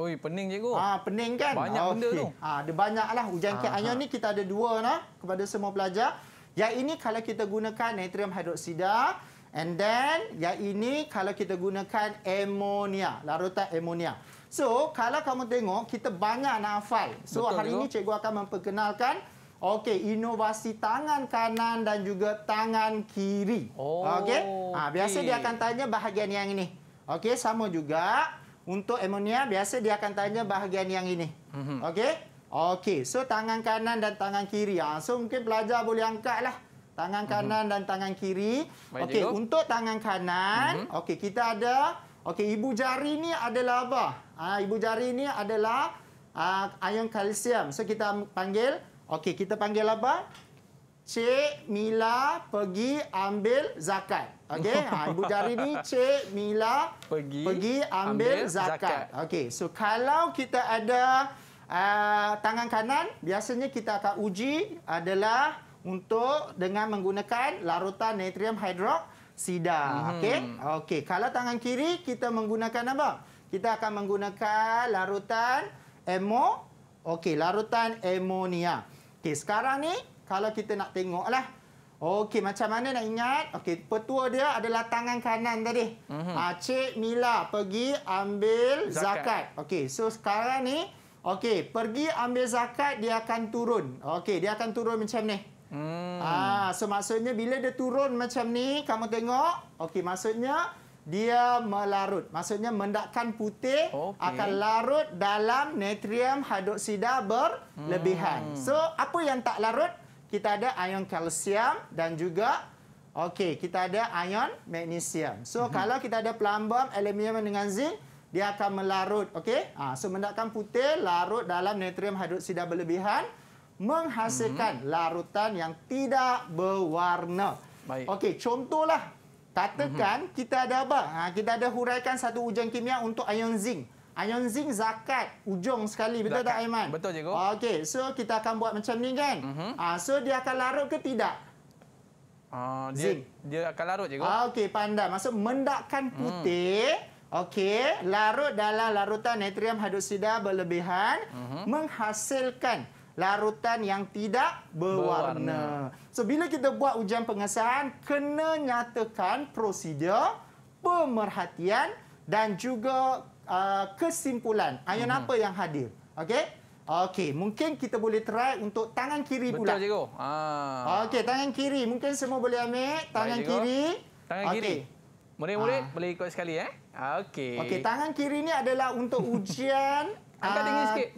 Oi, pening je cikgu. Ah, pening kan? Banyak okay. benda tu. Ah, ada banyaklah ujian keayan ni kita ada dua nah kepada semua pelajar. Ya ini kalau kita gunakan natrium hidroksida and then ya ini kalau kita gunakan amonia, larutan amonia. So, kalau kamu tengok kita banyak nak hafal. So, Betul, hari ini cikgu akan memperkenalkan Okey, inovasi tangan kanan dan juga tangan kiri. Oh, Okey. Ha, biasa dia akan tanya bahagian yang ini. Okey, sama juga untuk ammonia biasa dia akan tanya bahagian yang ini. Mhm. Okey. Okey, so tangan kanan dan tangan kiri. Ha, so mungkin pelajar boleh angkatlah tangan mhm. kanan mm -hmm. dan tangan kiri. Okey, untuk tangan kanan, mm -hmm. okey kita ada okey ibu jari ni adalah apa? Ha, ibu jari ni adalah uh, ion kalsium. So kita panggil Okey, kita panggil apa? Cik Mila pergi ambil zakat. Okey, ha, ibu jari ni Cik Mila pergi, pergi ambil, ambil zakat. zakat. Okey, so kalau kita ada uh, tangan kanan, biasanya kita akan uji adalah untuk dengan menggunakan larutan natrium hidroksida. Hmm. Okey, okey. Kalau tangan kiri kita menggunakan apa? Kita akan menggunakan larutan emo. Okey, larutan amonia. Okey, sekarang ni kalau kita nak tengoklah. Okey, macam mana nak ingat? Okey, petua dia adalah tangan kanan tadi. Ha, uh -huh. Mila pergi ambil zakat. zakat. Okey, so sekarang ni okey, pergi ambil zakat dia akan turun. Okey, dia akan turun macam ni. Hmm. Ah, so maksudnya bila dia turun macam ni, kamu tengok. Okey, maksudnya dia melarut. Maksudnya mendakan putih okay. akan larut dalam natrium hidroksida berlebihan. Hmm. So, apa yang tak larut? Kita ada ion kalsium dan juga okey, kita ada ion magnesium. So, hmm. kalau kita ada pelambam aluminium dengan zinc, dia akan melarut, okey? Ha, so mendakan putih larut dalam natrium hidroksida berlebihan menghasilkan hmm. larutan yang tidak berwarna. Okey, contohlah Katakan mm-hmm. kita ada apa? Ha, kita ada huraikan satu ujian kimia untuk ion zinc. Ion zinc zakat ujung sekali betul zakat. tak Aiman? Betul cikgu. Okey, so kita akan buat macam ni kan? Mm-hmm. Ha, so dia akan larut ke tidak? Uh, dia, zinc. dia akan larut cikgu. Ha, Okey, pandai. Maksud mendakkan hmm. putih. Mm. Okey, larut dalam larutan natrium hidroksida berlebihan mm-hmm. menghasilkan larutan yang tidak berwarna. berwarna. So bila kita buat ujian pengesahan, kena nyatakan prosedur, pemerhatian dan juga uh, kesimpulan. Ayun hmm. apa yang hadir? Okey? Okey, mungkin kita boleh try untuk tangan kiri Betul, pula. Betul, cikgu. Ha. Okey, tangan kiri. Mungkin semua boleh ambil tangan Baik, kiri. Tangan okay. kiri. Murid-murid ha. boleh ikut sekali eh. Okey. Okey, tangan kiri ni adalah untuk ujian. Angkat tinggi ah, sikit.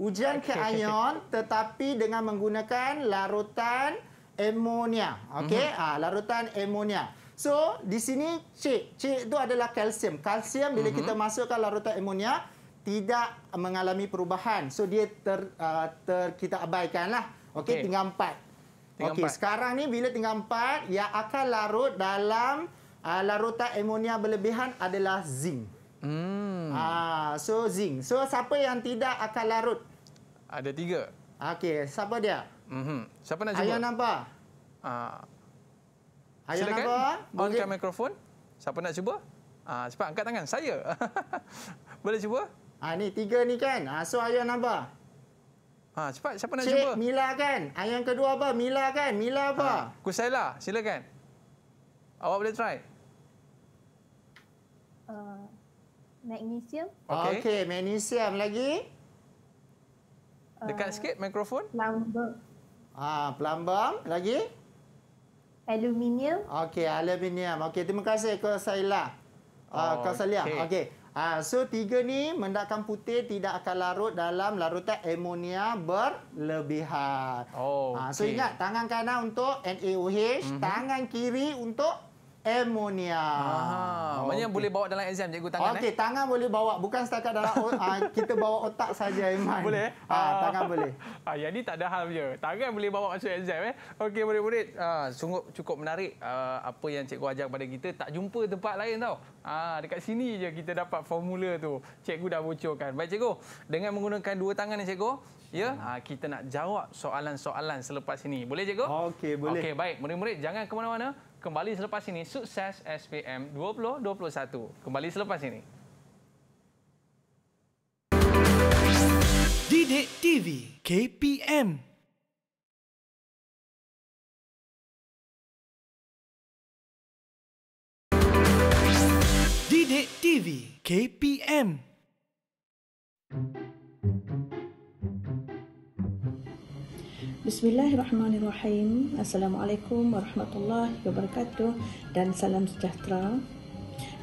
Ujian okay, ke ion okay. tetapi dengan menggunakan larutan amonia. Okey, mm -hmm. ah larutan amonia. So, di sini C, C itu adalah kalsium. Kalsium bila mm -hmm. kita masukkan larutan amonia tidak mengalami perubahan. So dia ter, uh, ter kita abaikanlah. Okey, okay. tinggal empat. Okey, sekarang ni bila tinggal empat, yang akan larut dalam uh, larutan amonia berlebihan adalah zinc. Hmm. Ah, so zinc. So siapa yang tidak akan larut ada tiga. Okey, siapa dia? Mm -hmm. Siapa nak cuba? Ayah nampak? Uh, Ayah silakan. nampak? Angkat mikrofon. Siapa nak cuba? Uh, cepat angkat tangan. Saya. Boleh cuba? Ah, ni tiga ni kan. Ah, so ayah nampak. Ha, cepat siapa nak Cik, cuba? Mila kan. Ah, yang kedua apa? Mila kan. Mila apa? Ha, ah, Kusaila, silakan. Awak boleh try. Uh, magnesium. Okey, okay, magnesium lagi. Dekat ah, sikit mikrofon. Plumbum. Ah, plumbum lagi? Aluminium. Okey, aluminium. Okey, terima kasih Kak Saila. Ah, Kak Saila. Okey. Ah, so tiga ni mendakan putih tidak akan larut dalam larutan amonia berlebihan. Oh. Okay. Ah, so ingat tangan kanan untuk NaOH, mm -hmm. tangan kiri untuk Ammonia. Ha, maknanya okay. boleh bawa dalam exam cikgu tangan Okey, eh? tangan boleh bawa bukan setakat dalam uh, kita bawa otak saja Iman. Boleh? Ha, uh, tangan boleh. Ah, yang ni tak ada hal dia. Tangan boleh bawa masuk exam eh. Okey, murid-murid, ah sungguh cukup menarik uh, apa yang cikgu ajar kepada kita. Tak jumpa tempat lain tau. Ah, uh, dekat sini saja kita dapat formula tu. Cikgu dah bocorkan. Baik cikgu, dengan menggunakan dua tangan ni cikgu, ya, uh, kita nak jawab soalan-soalan selepas ini. Boleh cikgu? Okey, boleh. Okey, baik. Murid-murid jangan ke mana-mana. Kembali selepas ini, sukses SPM 2021. Kembali selepas ini. Didik TV KPM Didik TV KPM Bismillahirrahmanirrahim. Assalamualaikum warahmatullahi wabarakatuh dan salam sejahtera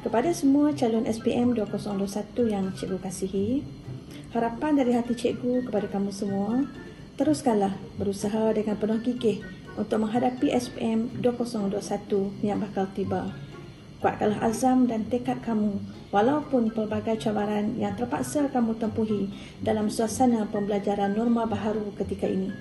kepada semua calon SPM 2021 yang cikgu kasihi. Harapan dari hati cikgu kepada kamu semua, teruskanlah berusaha dengan penuh kikih untuk menghadapi SPM 2021 yang bakal tiba. Kuatkanlah azam dan tekad kamu walaupun pelbagai cabaran yang terpaksa kamu tempuhi dalam suasana pembelajaran norma baharu ketika ini.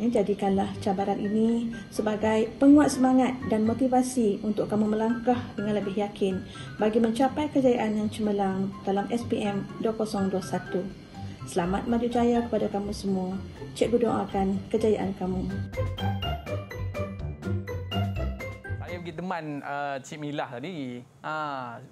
Ya, jadikanlah cabaran ini sebagai penguat semangat dan motivasi untuk kamu melangkah dengan lebih yakin bagi mencapai kejayaan yang cemerlang dalam SPM 2021. Selamat maju jaya kepada kamu semua. Cikgu doakan kejayaan kamu. Saya pergi teman uh, Cik Milah tadi. Ha,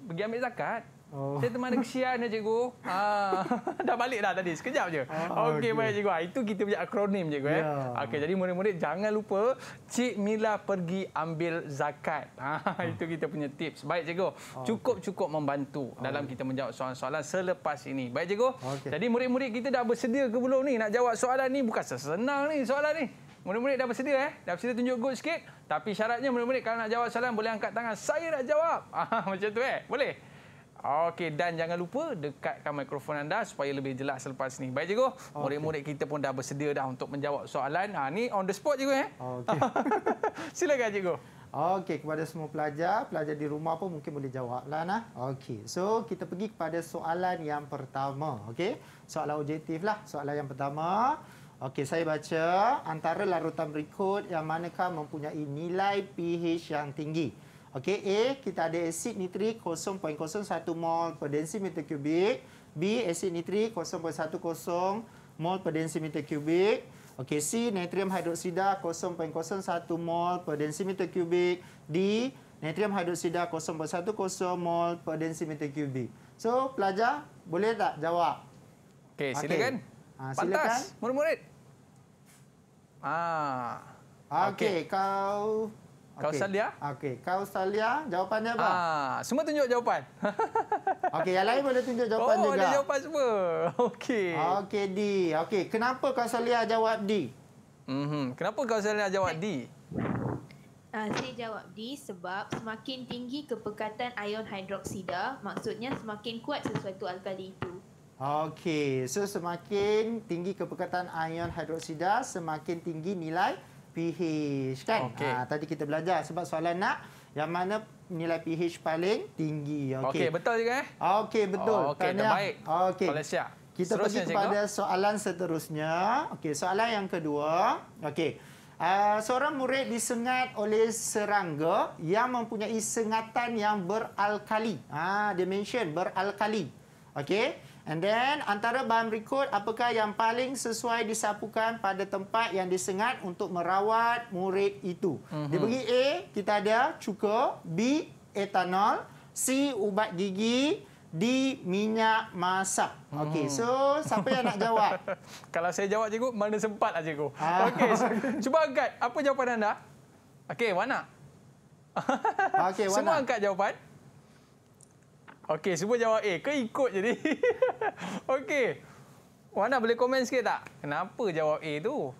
pergi ambil zakat. Oh. Saya teman ada kesian dah cikgu. Ha. dah balik dah tadi. Sekejap je. Ah, Okey okay. baik cikgu. Ah, itu kita punya akronim cikgu. Yeah. Eh. Ya. Okey jadi murid-murid jangan lupa Cik Mila pergi ambil zakat. Ha. Itu kita punya tips. Baik cikgu. Cukup-cukup okay. membantu oh. dalam kita menjawab soalan-soalan selepas ini. Baik cikgu. Okay. Jadi murid-murid kita dah bersedia ke belum ni nak jawab soalan ni? Bukan sesenang ni soalan ni. Murid-murid dah bersedia eh? Dah bersedia tunjuk good sikit? Tapi syaratnya murid-murid kalau nak jawab soalan boleh angkat tangan. Saya nak jawab. Ah, macam tu eh? Boleh? Okey dan jangan lupa dekatkan mikrofon anda supaya lebih jelas selepas ni. Baik cikgu, murid-murid okay. kita pun dah bersedia dah untuk menjawab soalan. Ha ni on the spot cikgu eh. Okey. Silakan cikgu. Okey, kepada semua pelajar, pelajar di rumah pun mungkin boleh jawab lah, nah. Okey. So, kita pergi kepada soalan yang pertama, okey. Soalan objektif lah, soalan yang pertama. Okey, saya baca antara larutan berikut yang manakah mempunyai nilai pH yang tinggi? Okey, A kita ada asid nitrik 0.01 mol per densimeter kubik. B asid nitrik 0.10 mol per densimeter kubik. Okey, C natrium hidroksida 0.01 mol per densimeter kubik. D natrium hidroksida 0.10 mol per densimeter kubik. So, pelajar boleh tak jawab? Okey, silakan. Ha, silakan. Pantas, murid-murid. Ah. Okey, okay, kau Kausalia. Okey, Kausalia jawapannya apa? Ah, semua tunjuk jawapan. Okey, yang lain boleh tunjuk jawapan oh, juga. Oh, ada jawapan semua. Okey. Okey, D. Okey, kenapa Kausalia jawab D? Mm -hmm. Kenapa Kausalia jawab D? Uh, saya jawab D sebab semakin tinggi kepekatan ion hidroksida, maksudnya semakin kuat sesuatu alkali itu. Okey, so semakin tinggi kepekatan ion hidroksida, semakin tinggi nilai PH kan. Okay. Ha, ah, tadi kita belajar sebab soalan nak yang mana nilai PH paling tinggi. Okey, okay, betul juga eh? Okey, betul. Okey, terbaik. Okey. Kita Seterusnya, pergi kepada cikgu. soalan seterusnya. Okey, soalan yang kedua. Okey. Uh, seorang murid disengat oleh serangga yang mempunyai sengatan yang beralkali. Ah, ha, dia beralkali. Okey. And then antara bahan berikut apakah yang paling sesuai disapukan pada tempat yang disengat untuk merawat murid itu. Mm -hmm. Dia mhm. bagi A kita ada cuka, B etanol, C ubat gigi, D minyak masak. Mm. Okey, hmm. so siapa yang nak jawab? Kalau saya jawab cikgu mana sempat aja lah, cikgu. Ah. Okey, so, cuba angkat apa jawapan anda? Okey, warna. Okey, warna. Semua angkat jawapan. Okey, semua jawab A. Eh, kau ikut je Okey. Wana boleh komen sikit tak? Kenapa jawab A tu?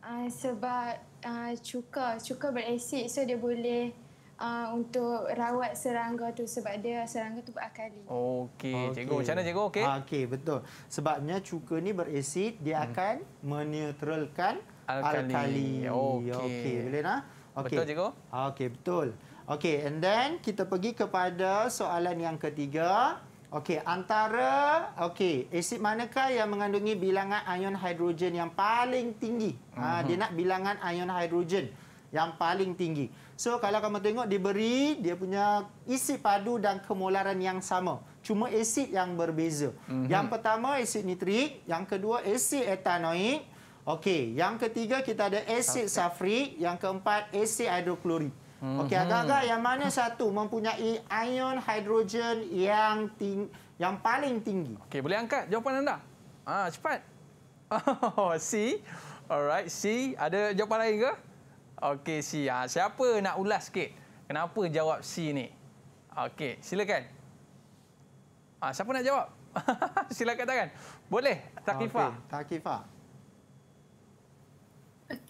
Uh, sebab uh, cuka. Cuka berasid. So dia boleh uh, untuk rawat serangga tu sebab dia serangga tu berakali. Okey. Okay. Cikgu, macam mana cikgu? Okey, Okey betul. Sebabnya cuka ni berasid, dia hmm. akan menetralkan alkali. alkali. Okey. Okay. Boleh nak? Okay. Betul, cikgu? Okey, betul. Okey, and then kita pergi kepada soalan yang ketiga. Okey, antara okey, asid manakah yang mengandungi bilangan ion hidrogen yang paling tinggi? uh ah, -huh. Mhm. dia nak bilangan ion hidrogen yang paling tinggi. So, kalau kamu tengok diberi dia punya isi padu dan kemolaran yang sama. Cuma asid yang berbeza. Uh mhm. -huh. Yang pertama asid nitrik, yang kedua asid etanoid. Okey, yang ketiga kita ada asid safri, yang keempat asid hidroklorik. Okey, mhm. agak-agak yang mana satu mempunyai ion hidrogen yang ting yang paling tinggi? Okey, boleh angkat jawapan anda. Ah, cepat. Oh, C. Alright, C. Ada jawapan lain ke? Okey, C. Ah, siapa nak ulas sikit? Kenapa jawab C ni? Okey, silakan. Ah, siapa nak jawab? silakan tangan. Boleh, Takifah. Okey, Takifah.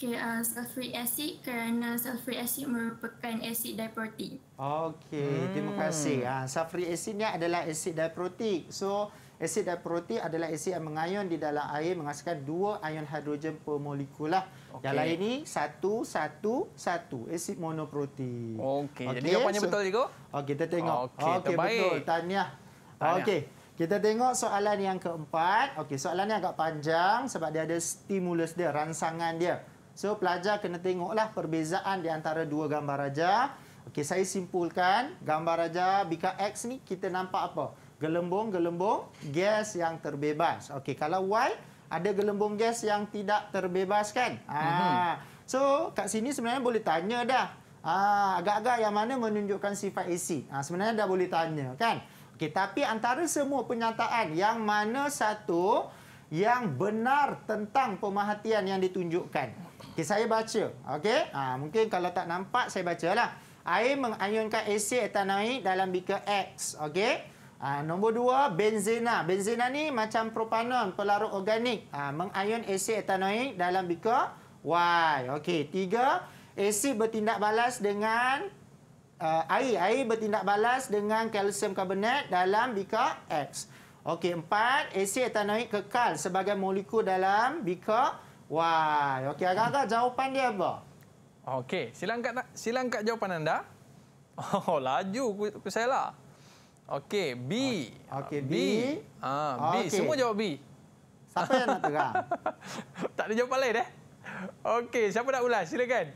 Okay, uh, sulfuric acid kerana sulfuric acid merupakan acid diprotik. Okay, hmm. terima kasih. Uh, sulfuric acid ni adalah acid diprotik. So, acid diprotik adalah asid yang mengayun di dalam air menghasilkan dua ion hidrogen per molekula. Okay. Yang lain ni satu, satu, satu. Asid monoprotik. Okay, okay. jadi jawapannya so, betul juga? Okay, oh, kita tengok. Okay, okay betul. Tahniah. Tahniah. Okay. Kita tengok soalan yang keempat. Okey, soalan ni agak panjang sebab dia ada stimulus dia, rangsangan dia. So pelajar kena tengoklah perbezaan di antara dua gambar raja. Okey, saya simpulkan gambar raja Bika X ni kita nampak apa? Gelembung-gelembung gas yang terbebas. Okey, kalau Y ada gelembung gas yang tidak terbebas kan? Ah. Mhm. So kat sini sebenarnya boleh tanya dah. Ah, agak-agak yang mana menunjukkan sifat asid. Ah, sebenarnya dah boleh tanya kan? Okey, tapi antara semua penyataan yang mana satu yang benar tentang pemahatian yang ditunjukkan? Okey, saya baca. Okey? Ha, mungkin kalau tak nampak, saya baca lah. Air mengayunkan asid etanoid dalam bika X. Okey? Ha, nombor dua, benzena. Benzena ni macam propanon, pelarut organik. Ha, mengayun asid etanoid dalam bika Y. Okey. Tiga, asid bertindak balas dengan uh, air. Air bertindak balas dengan kalsium karbonat dalam bika X. Okey. Empat, asid etanoid kekal sebagai molekul dalam bika X. Wah, okey agak-agak jawapan dia apa? Okey, sila angkat sila angkat jawapan anda. Oh, laju aku saya lah. Okey, B. Okey, B. Ah, B. B. Semua jawab B. Siapa yang nak terang? tak ada jawapan lain eh? Okey, siapa nak ulas? Silakan.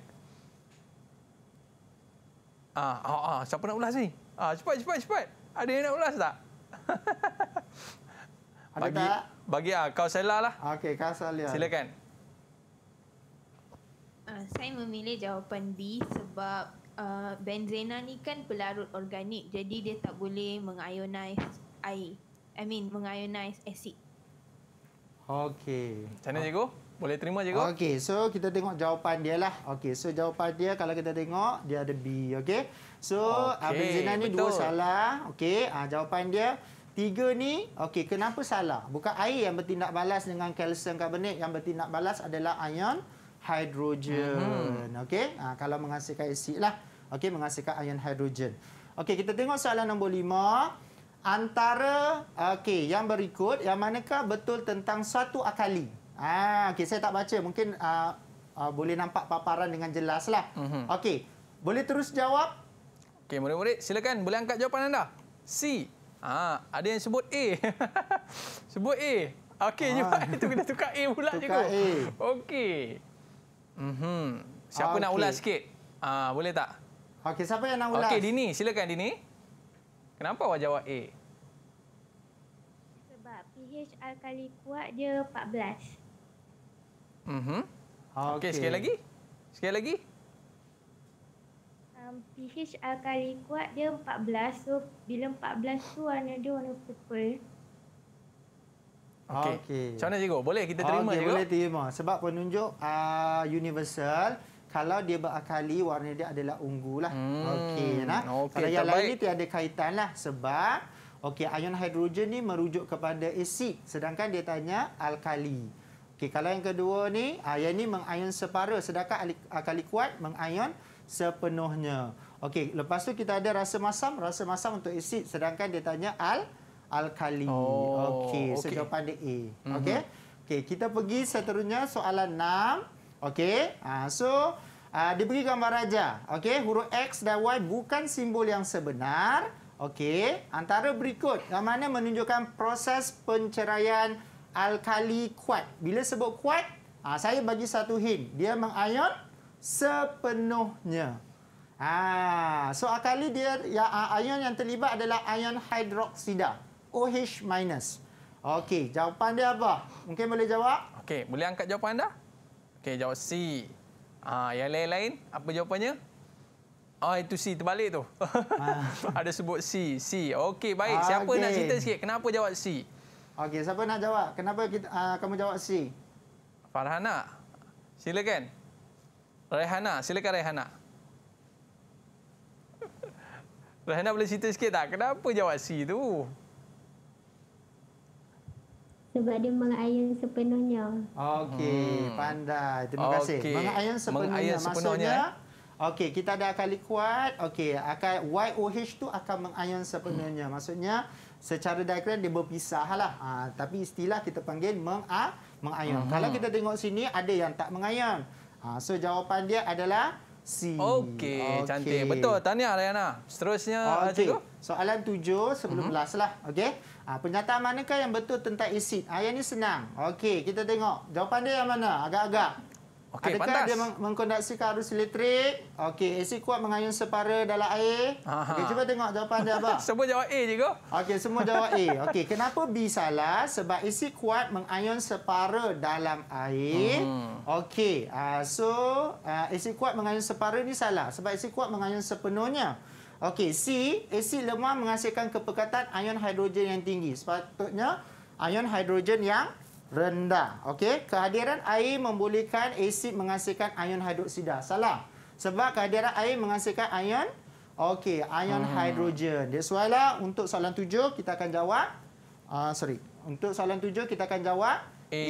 Ah, ah, ah, siapa nak ulas ni? Ah, cepat, cepat, cepat. Ada yang nak ulas tak? ada bagi, tak? Bagi ah, kau selalah. Okey, kau selalah. Silakan. Ada. Ah, saya memilih jawapan B sebab uh, benzena ni kan pelarut organik jadi dia tak boleh mengionize air. I mean mengionize asid. Okey. Macam mana cikgu? Boleh terima cikgu? Okey, so kita tengok jawapan dia lah. Okey, so jawapan dia kalau kita tengok dia ada B, okey. So ah, okay. uh, benzena ni Betul. dua salah. Okey, uh, jawapan dia Tiga ni, okey, kenapa salah? Bukan air yang bertindak balas dengan kalsium karbonat. Yang bertindak balas adalah ion hidrogen. Hmm. Okey, ha, kalau menghasilkan asid lah. Okey, menghasilkan ion hidrogen. Okey, kita tengok soalan nombor lima. Antara, okey, yang berikut, yang manakah betul tentang satu akali? Ah, okey, saya tak baca. Mungkin uh, uh, boleh nampak paparan dengan jelas lah. Mm -hmm. Okey, boleh terus jawab? Okey, murid-murid, silakan. Boleh angkat jawapan anda. C. Ah, ada yang sebut A. sebut A. Okey, ah. itu kita tukar A pula. Tukar juga. A. Okey. Mm-hmm. Siapa ah, okay. nak ulas sikit? Ah, boleh tak? Okey, siapa yang nak ulas? Okey, Dini. Silakan, Dini. Kenapa awak jawab A? Sebab pH alkali kuat dia 14. Mm-hmm. Ah, Okey, okay, sekali lagi. Sekali lagi. Um, pH alkali kuat dia 14. So, bila 14 tu warna dia warna purple. Okey. Okay. Macam mana cikgu? Boleh kita oh, terima okay, cikgu? Boleh terima. Sebab penunjuk uh, universal, kalau dia berakali, warna dia adalah ungu. Lah. Hmm. Okey. Ya nah. Okay, kalau yang lain ini tiada kaitan. Lah. Sebab okay, ion hidrogen ni merujuk kepada asid. Sedangkan dia tanya alkali. Okey, kalau yang kedua ni, ayah ni mengion separa sedangkan alkali kuat mengion sepenuhnya. Okey, lepas tu kita ada rasa masam, rasa masam untuk asid sedangkan dia tanya al alkali. Oh, okey, so okay. jawapan dia A. Mm -hmm. Okey. Okey, kita pergi seterusnya soalan 6. Okey. Ah, so ah dia bagi gambar aja. Okey, huruf X dan Y bukan simbol yang sebenar. Okey, antara berikut yang mana menunjukkan proses penceraian alkali kuat. Bila sebut kuat, ah saya bagi satu hint. Dia mengayon sepenuhnya. Ah, so alkali dia ya ion ah, yang terlibat adalah ion hidroksida. OH minus. Okey, jawapan dia apa? Mungkin boleh jawab? Okey, boleh angkat jawapan anda? Okey, jawab C. Ha, yang lain-lain, apa jawapannya? Oh, itu C terbalik tu. Ah. Ada sebut C. C. Okey, baik. Siapa okay. nak cerita sikit? Kenapa jawab C? Okey, siapa nak jawab? Kenapa kita, uh, kamu jawab C? Farhana. Silakan. Rehana, silakan Rehana. Rehana boleh cerita sikit tak? Kenapa jawab C tu? Sebab dia mengayun sepenuhnya. Okey, hmm. pandai. Terima okay. kasih. Mengayun sepenuhnya. Mengayun sepenuhnya. Eh? Okey, kita ada akali kuat. Okey, akal YOH tu akan mengayun sepenuhnya. Hmm. Maksudnya secara diagram dia berpisah lah. Ha, tapi istilah kita panggil menga, mengayun. Hmm. Kalau kita tengok sini ada yang tak mengayun. Ha, so jawapan dia adalah C. Okey, okay. cantik. Betul. Tahniah Rayana. Seterusnya okay. cikgu. Soalan tujuh sebelum belas hmm. lah. Okey. Ah, pernyataan manakah yang betul tentang asid? Ha, yang ini senang. Okey, kita tengok. Jawapan dia yang mana? Agak-agak. Okay, Adakah pantas. dia meng mengkondaksikan arus elektrik? Okey, AC kuat mengayun separa dalam air. Okey, cuba tengok jawapan dia apa? semua jawab A je Okey, semua jawab A. Okey, kenapa B salah? Sebab AC kuat mengayun separa dalam air. Hmm. Okey, uh, so uh, ha, AC kuat mengayun separa ni salah. Sebab AC kuat mengayun sepenuhnya. Okey, C, asid lemah menghasilkan kepekatan ion hidrogen yang tinggi. Sepatutnya ion hidrogen yang rendah. Okey, kehadiran air membolehkan asid menghasilkan ion hidroksida. Salah. Sebab kehadiran air menghasilkan ion okey, ion uh hidrogen. That's why lah untuk soalan 7 kita akan jawab uh, sorry. Untuk soalan 7 kita akan jawab A.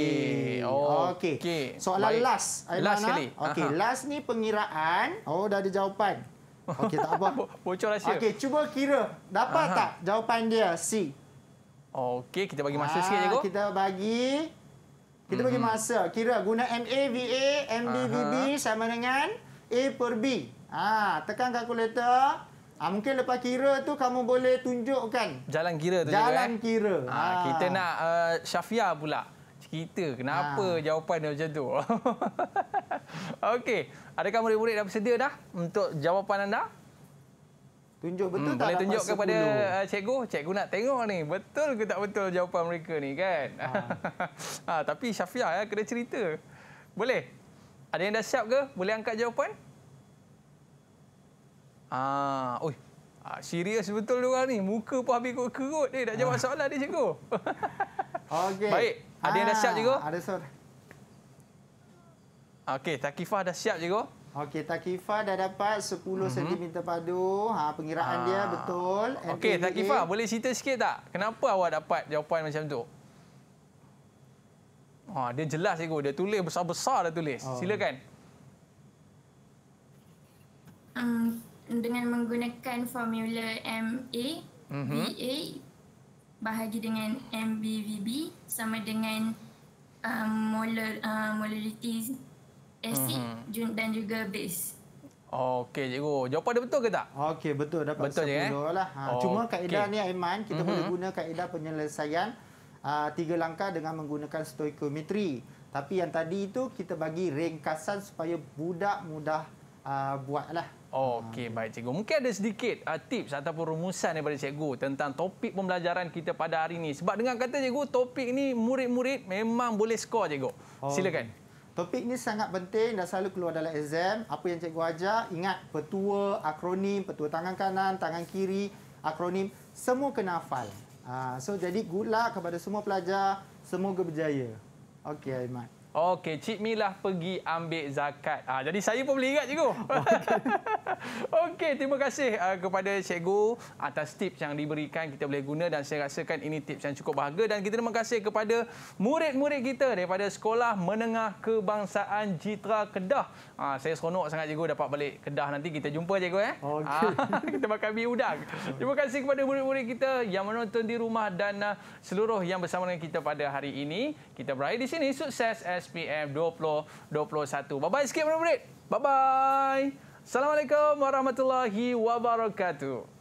Oh, okey. Okay. Soalan Baik. last. Last ah? kali. Okey, last ni pengiraan. Oh, dah ada jawapan. Okey, tak apa. Bocor rahsia. Okey, cuba kira. Dapat Aha. tak jawapan dia C? Okey, kita bagi ah, masa ha, sikit, Cikgu. Kita bagi... Kita bagi mhm. masa. Kira guna MA, VA, MB, VB sama dengan A per B. Ha, tekan kalkulator. Ha, mungkin lepas kira tu kamu boleh tunjukkan. Jalan kira tu Jalan juga, eh? kira. Eh? ha. Kita nak uh, Syafia pula kita. Kenapa ha. jawapan dia macam tu? Okey, adakah murid-murid dah bersedia dah untuk jawapan anda? Tunjuk betul hmm, tak? Boleh tunjuk kepada 10. Uh, cikgu. Cikgu nak tengok ni. Betul ke tak betul jawapan mereka ni kan? Ha. ha, tapi Syafiah ya, kena cerita. Boleh? Ada yang dah siap ke? Boleh angkat jawapan? Ah, oi. Ah, serius betul dia ni. Muka pun habis kerut-kerut ni. Nak jawab ha. soalan ni cikgu. okay Baik. Ada yang dah siap juga. Ah. Ada sir. Okey, Takifah dah siap juga. Okey, Takifah dah dapat 10 cm mm -hmm. padu. Ha, pengiraan ha. dia ah. betul. Okey, Takifah, boleh cerita sikit tak? Kenapa awak dapat jawapan macam tu? Ha, dia jelas cikgu, dia tulis besar-besar dah tulis. Oh. Silakan. Um, dengan menggunakan formula MA, mm -hmm. BA bahagi dengan MBVB sama dengan um, molar uh, molarity acid uh-huh. dan juga base. Okey cikgu, jawapan dia betul ke tak? Okey betul dapat betul je, eh? lah. Ha, oh, cuma kaedah okay. ni Aiman kita uh-huh. boleh guna kaedah penyelesaian uh, tiga langkah dengan menggunakan stoikiometri. Tapi yang tadi itu kita bagi ringkasan supaya budak mudah uh, buat lah. Okey, ah. baik cikgu. Mungkin ada sedikit uh, tips ataupun rumusan daripada cikgu tentang topik pembelajaran kita pada hari ini. Sebab dengan kata cikgu, topik ini murid-murid memang boleh skor cikgu. Oh. Silakan. Okay. Topik ini sangat penting dan selalu keluar dalam exam. Apa yang cikgu ajar, ingat petua, akronim, petua tangan kanan, tangan kiri, akronim, semua kena hafal. Uh, so, jadi good kepada semua pelajar. Semoga berjaya. Okey, Aiman. Okey, Cik Milah pergi ambil zakat. Ah, jadi saya pun beli ingat cikgu. Okey, okay, terima kasih ah, kepada cikgu atas tips yang diberikan kita boleh guna dan saya rasakan ini tips yang cukup berharga dan kita terima kasih kepada murid-murid kita daripada Sekolah Menengah Kebangsaan Jitra Kedah. Ah, saya seronok sangat cikgu dapat balik Kedah nanti kita jumpa cikgu eh. Okay. Ah, kita makan mi udang. Terima kasih kepada murid-murid kita yang menonton di rumah dan ah, seluruh yang bersama dengan kita pada hari ini. Kita berakhir di sini sukses as eh, SPM 2021. Bye-bye sikit, murid-murid. Bye-bye. Assalamualaikum warahmatullahi wabarakatuh.